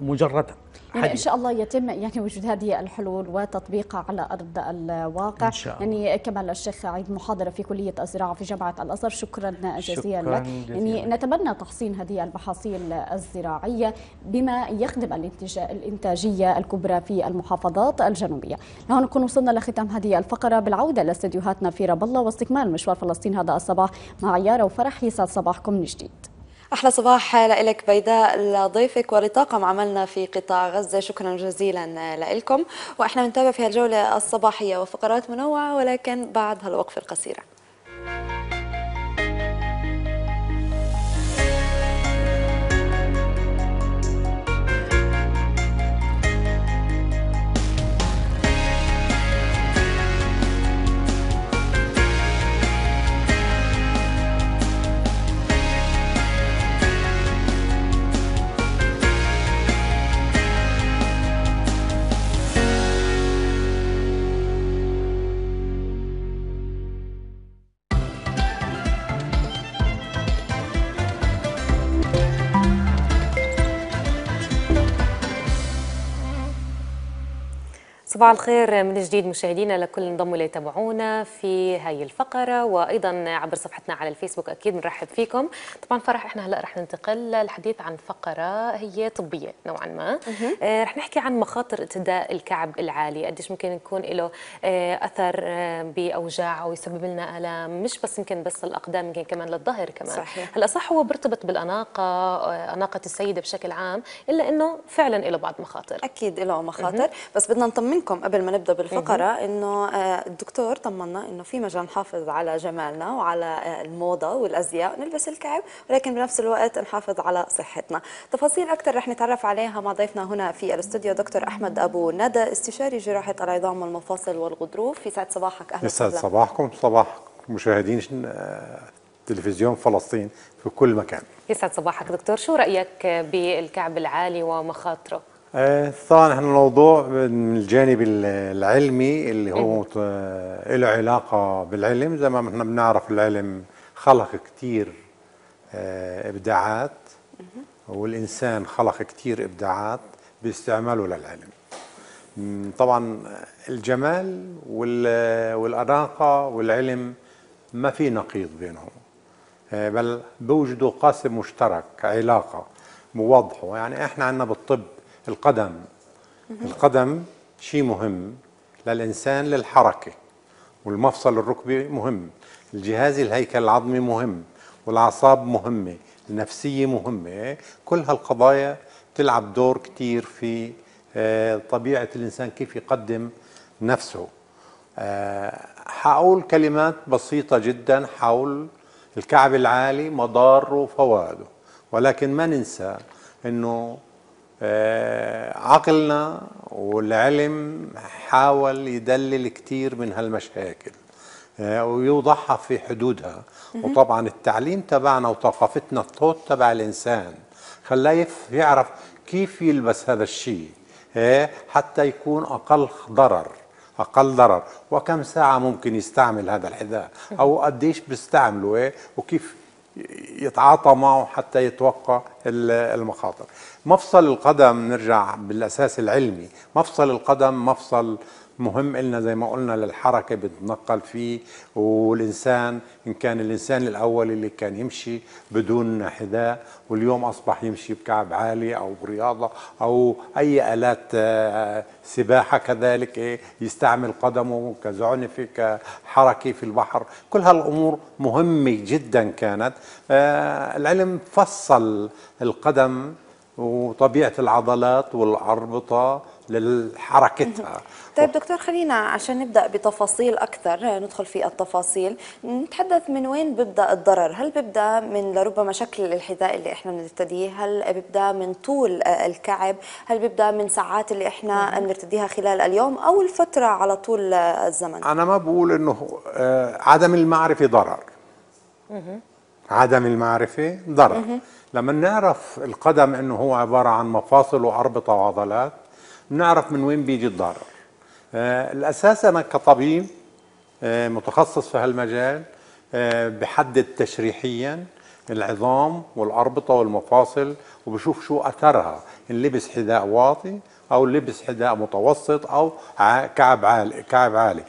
مجرد يعني ان شاء الله يتم يعني وجود هذه الحلول وتطبيقها على ارض الواقع إن شاء الله. يعني كمل الشيخ عيد محاضره في كليه الزراعه في جامعه الازهر شكرا جزيلا شكرا لك يعني جزيلا. يعني نتمنى تحصين هذه المحاصيل الزراعيه بما يخدم الانتاجيه الكبرى في المحافظات الجنوبيه هنا نكون وصلنا لختام هذه الفقره بالعوده لاستديوهاتنا في رب الله واستكمال مشوار فلسطين هذا الصباح مع يارا وفرح يسعد صباحكم من جديد أحلى صباح لك بيداء لضيفك ولطاقم عملنا في قطاع غزة شكرا جزيلا لكم وإحنا بنتابع في هالجولة الصباحية وفقرات منوعة ولكن بعد هالوقفة القصيرة صباح الخير من جديد مشاهدينا لكل انضموا ليتابعونا في هاي الفقرة وأيضا عبر صفحتنا على الفيسبوك أكيد بنرحب فيكم طبعا فرح إحنا هلأ رح ننتقل للحديث عن فقرة هي طبية نوعا ما آه، رح نحكي عن مخاطر ارتداء الكعب العالي قديش ممكن يكون له آه، أثر آه، بأوجاع أو يسبب لنا آلام مش بس يمكن بس للاقدام يمكن كمان للظهر كمان صحيح. هلأ صح هو بيرتبط بالأناقة أناقة السيدة بشكل عام إلا أنه فعلا له بعض مخاطر أكيد له مخاطر مه. بس بدنا نطمنكم لكم قبل ما نبدا بالفقره انه آه، الدكتور طمنا انه في مجال نحافظ على جمالنا وعلى آه، الموضه والازياء نلبس الكعب ولكن بنفس الوقت نحافظ على صحتنا تفاصيل اكثر رح نتعرف عليها مع ضيفنا هنا في الاستوديو دكتور احمد ابو ندى استشاري جراحه العظام والمفاصل والغضروف يسعد صباحك اهلا يسعد صباحكم صباح مشاهدين آه، تلفزيون فلسطين في كل مكان يسعد صباحك دكتور شو رايك بالكعب العالي ومخاطره آه، طبعا احنا الموضوع من الجانب العلمي اللي هو إيه. آه، له علاقه بالعلم زي ما احنا بنعرف العلم خلق كتير آه، ابداعات والانسان خلق كتير ابداعات باستعماله للعلم طبعا الجمال والاناقه والعلم ما في نقيض بينهم بل بوجدوا قاسم مشترك علاقه موضحه يعني احنا عندنا بالطب القدم القدم شيء مهم للإنسان للحركة والمفصل الركبي مهم الجهاز الهيكل العظمي مهم والأعصاب مهمة النفسية مهمة كل هالقضايا تلعب دور كتير في آه، طبيعة الإنسان كيف يقدم نفسه آه، حقول كلمات بسيطة جدا حول الكعب العالي مضاره وفوائده ولكن ما ننسى أنه آه، عقلنا والعلم حاول يدلل كثير من هالمشاكل آه، ويوضحها في حدودها وطبعا التعليم تبعنا وثقافتنا الطوط تبع الانسان خلاه يعرف كيف يلبس هذا الشيء آه، حتى يكون اقل ضرر اقل ضرر وكم ساعه ممكن يستعمل هذا الحذاء او قديش بيستعمله وكيف يتعاطى معه حتى يتوقع المخاطر مفصل القدم نرجع بالأساس العلمي مفصل القدم مفصل مهم إلنا زي ما قلنا للحركة بتنقل فيه والإنسان إن كان الإنسان الأول اللي كان يمشي بدون حذاء واليوم أصبح يمشي بكعب عالي أو برياضة أو أي آلات آه، سباحة كذلك إيه، يستعمل قدمه كزعنف كحركة في البحر كل هالأمور مهمة جدا كانت آه، العلم فصل القدم وطبيعة العضلات والأربطة لحركتها طيب دكتور خلينا عشان نبدا بتفاصيل اكثر ندخل في التفاصيل نتحدث من وين بيبدا الضرر هل بيبدا من لربما شكل الحذاء اللي احنا بنرتديه هل بيبدا من طول الكعب هل بيبدا من ساعات اللي احنا بنرتديها خلال اليوم او الفتره على طول الزمن انا ما بقول انه آه، عدم المعرفه ضرر عدم المعرفه ضرر لما نعرف القدم انه هو عباره عن مفاصل واربطه وعضلات بنعرف من وين بيجي الضرر آه، الاساس انا كطبيب آه، متخصص في هالمجال آه، بحدد تشريحيا العظام والاربطه والمفاصل وبشوف شو اثرها ان لبس حذاء واطي او لبس حذاء متوسط او كعب عالي كعب عالي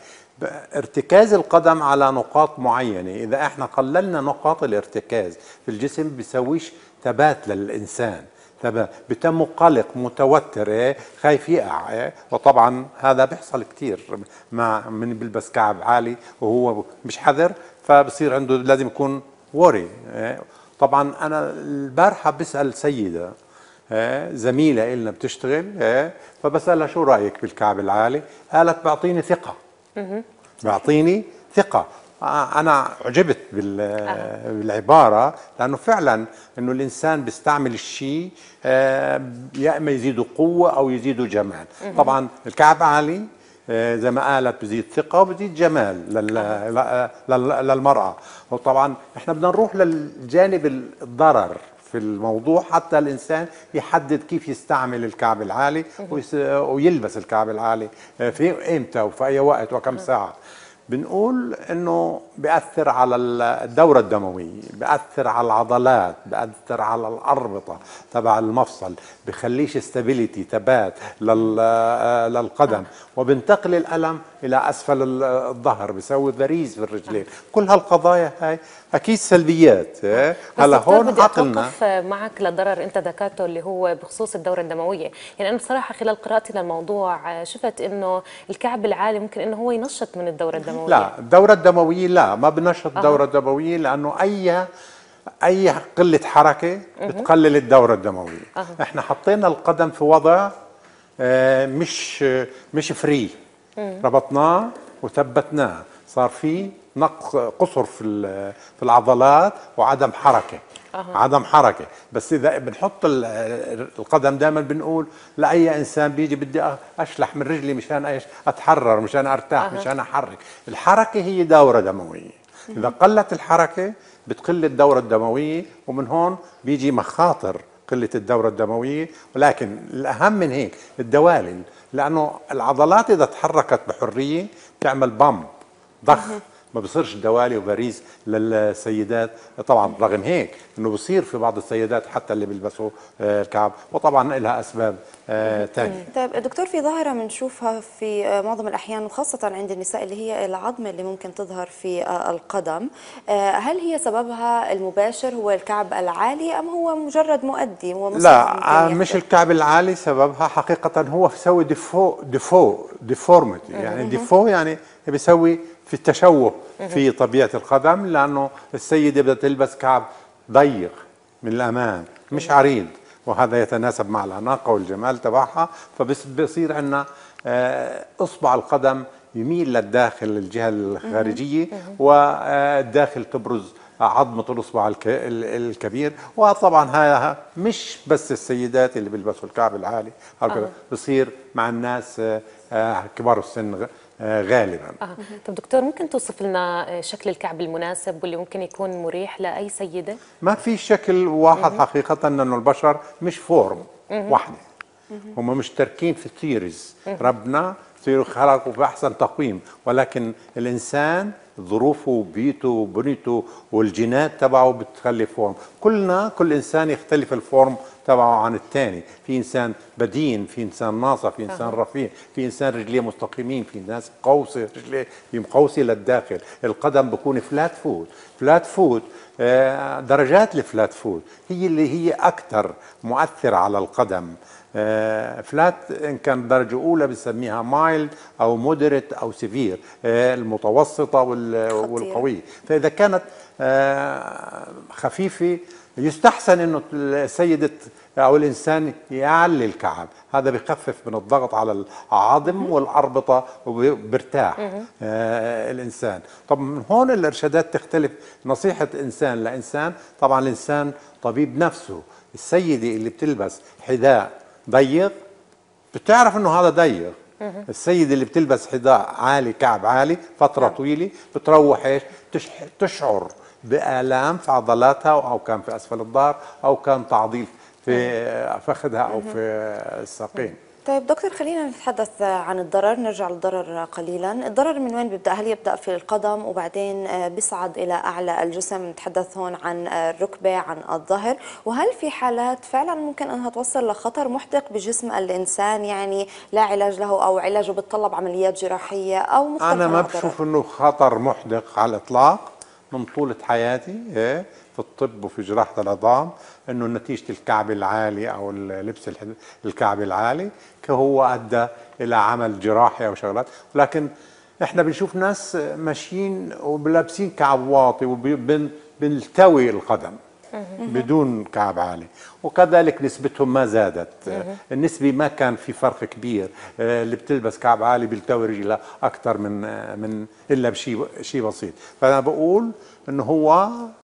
ارتكاز القدم على نقاط معينه اذا احنا قللنا نقاط الارتكاز في الجسم بيسويش ثبات للانسان تمام بتم قلق متوتر إيه؟ خايف يقع إيه؟ وطبعا هذا بيحصل كثير مع من بيلبس كعب عالي وهو مش حذر فبصير عنده لازم يكون وري إيه؟ طبعا انا البارحه بسال سيده زميله إلنا بتشتغل فبسالها شو رايك بالكعب العالي قالت بعطيني ثقه بعطيني ثقه انا عجبت آه. بالعباره لانه فعلا انه الانسان بيستعمل الشيء آه، يا اما يزيده قوه او يزيده جمال طبعا الكعب عالي آه، زي ما قالت بزيد ثقة وبزيد جمال للمرأة وطبعا احنا بدنا نروح للجانب الضرر في الموضوع حتى الانسان يحدد كيف يستعمل الكعب العالي ويلبس الكعب العالي في امتى وفي اي وقت وكم ساعه بنقول انه بياثر على الدوره الدمويه بياثر على العضلات بياثر على الاربطه تبع المفصل بخليش ستابيليتي ثبات آه، للقدم وبنتقل الألم إلى أسفل الظهر بيسوي ذريز في الرجلين كل هالقضايا هاي أكيد سلبيات إيه؟ هلا هون عقلنا بدي معك لضرر أنت ذكرته اللي هو بخصوص الدورة الدموية يعني أنا بصراحة خلال قراءتي للموضوع آه، شفت أنه الكعب العالي ممكن أنه هو ينشط من الدورة الدموية لا الدورة الدموية لا ما بنشط الدورة الدموية لأنه أي اي قله حركه بتقلل الدوره الدمويه أه. احنا حطينا القدم في وضع آه، مش مش فري ربطناه وثبتناه صار في نقص قصر في في العضلات وعدم حركه أه. عدم حركه بس اذا بنحط القدم دائما بنقول لاي انسان بيجي بدي اشلح من رجلي مشان ايش اتحرر مشان ارتاح أه. مشان احرك الحركه هي دوره دمويه اذا قلت الحركه بتقل الدوره الدمويه ومن هون بيجي مخاطر قله الدوره الدمويه ولكن الاهم من هيك الدوالي لانه العضلات اذا تحركت بحريه بتعمل بامب ضخ ما بصيرش دوالي وباريس للسيدات طبعا رغم هيك انه بصير في بعض السيدات حتى اللي بيلبسوا آه، الكعب وطبعا لها اسباب ثانيه آه، طيب دكتور في ظاهره بنشوفها في آه، معظم الاحيان وخاصه عند النساء اللي هي العظمه اللي ممكن تظهر في القدم هل هي سببها المباشر هو الكعب العالي ام هو مجرد مؤدي هو لا مش الكعب العالي سببها حقيقه هو بيسوي ديفو ديفو ديفورمتي يعني ديفو يعني بيسوي في التشوه في طبيعه القدم لانه السيده بدها تلبس كعب ضيق من الامام مش عريض وهذا يتناسب مع الاناقه والجمال تبعها فبصير عندنا آه، اصبع القدم يميل للداخل الجهه الخارجيه والداخل تبرز عظمة الإصبع الكبير وطبعا هذا مش بس السيدات اللي بيلبسوا الكعب العالي أه. بصير مع الناس آه، آه، كبار السن آه، غالبا آه. طب دكتور ممكن توصف لنا آه، شكل الكعب المناسب واللي ممكن يكون مريح لاي سيده ما في شكل واحد مم. حقيقه انه البشر مش فورم واحده هم مشتركين في ثيريز ربنا خلقوا باحسن تقويم ولكن الانسان ظروفه وبيئته وبنيته والجينات تبعه بتخلي فورم كلنا كل انسان يختلف الفورم تبعه عن الثاني في انسان بدين في انسان ناصح في انسان رفيع في انسان رجليه مستقيمين في ناس قوسه رجليه مقوسه للداخل القدم بكون فلات فوت فلات فوت درجات الفلات فوت هي اللي هي اكثر مؤثر على القدم فلات آه، ان كان درجه اولى بنسميها مايلد او مودريت او سيفير آه، المتوسطه والقويه فاذا كانت آه، خفيفه يستحسن انه السيده او الانسان يعلي الكعب هذا بيخفف من الضغط على العظم والاربطه وبرتاح آه الانسان طب من هون الارشادات تختلف نصيحه انسان لانسان طبعا الانسان طبيب نفسه السيده اللي بتلبس حذاء ضيق بتعرف انه هذا ضيق السيدة اللي بتلبس حذاء عالي كعب عالي فترة نعم. طويلة بتروح ايش تشعر بآلام في عضلاتها أو كان في أسفل الظهر أو كان تعضيل في فخذها او في الساقين طيب دكتور خلينا نتحدث عن الضرر نرجع للضرر قليلا الضرر من وين بيبدا هل يبدا في القدم وبعدين آه، بيصعد الى اعلى الجسم نتحدث هون عن آه، الركبه عن الظهر وهل في حالات فعلا ممكن انها توصل لخطر محدق بجسم الانسان يعني لا علاج له او علاجه بتطلب عمليات جراحيه او انا ما بشوف انه خطر محدق على الاطلاق من طولة حياتي إيه؟ في الطب وفي جراحة العظام انه نتيجه الكعب العالي او لبس الكعب العالي هو ادى الى عمل جراحي او شغلات ولكن احنا بنشوف ناس ماشيين ولابسين كعب واطي وبنلتوي القدم بدون كعب عالي وكذلك نسبتهم ما زادت النسبة ما كان في فرق كبير اللي بتلبس كعب عالي بيلتوي رجلها أكثر من من إلا بشيء شيء بسيط فأنا بقول إنه هو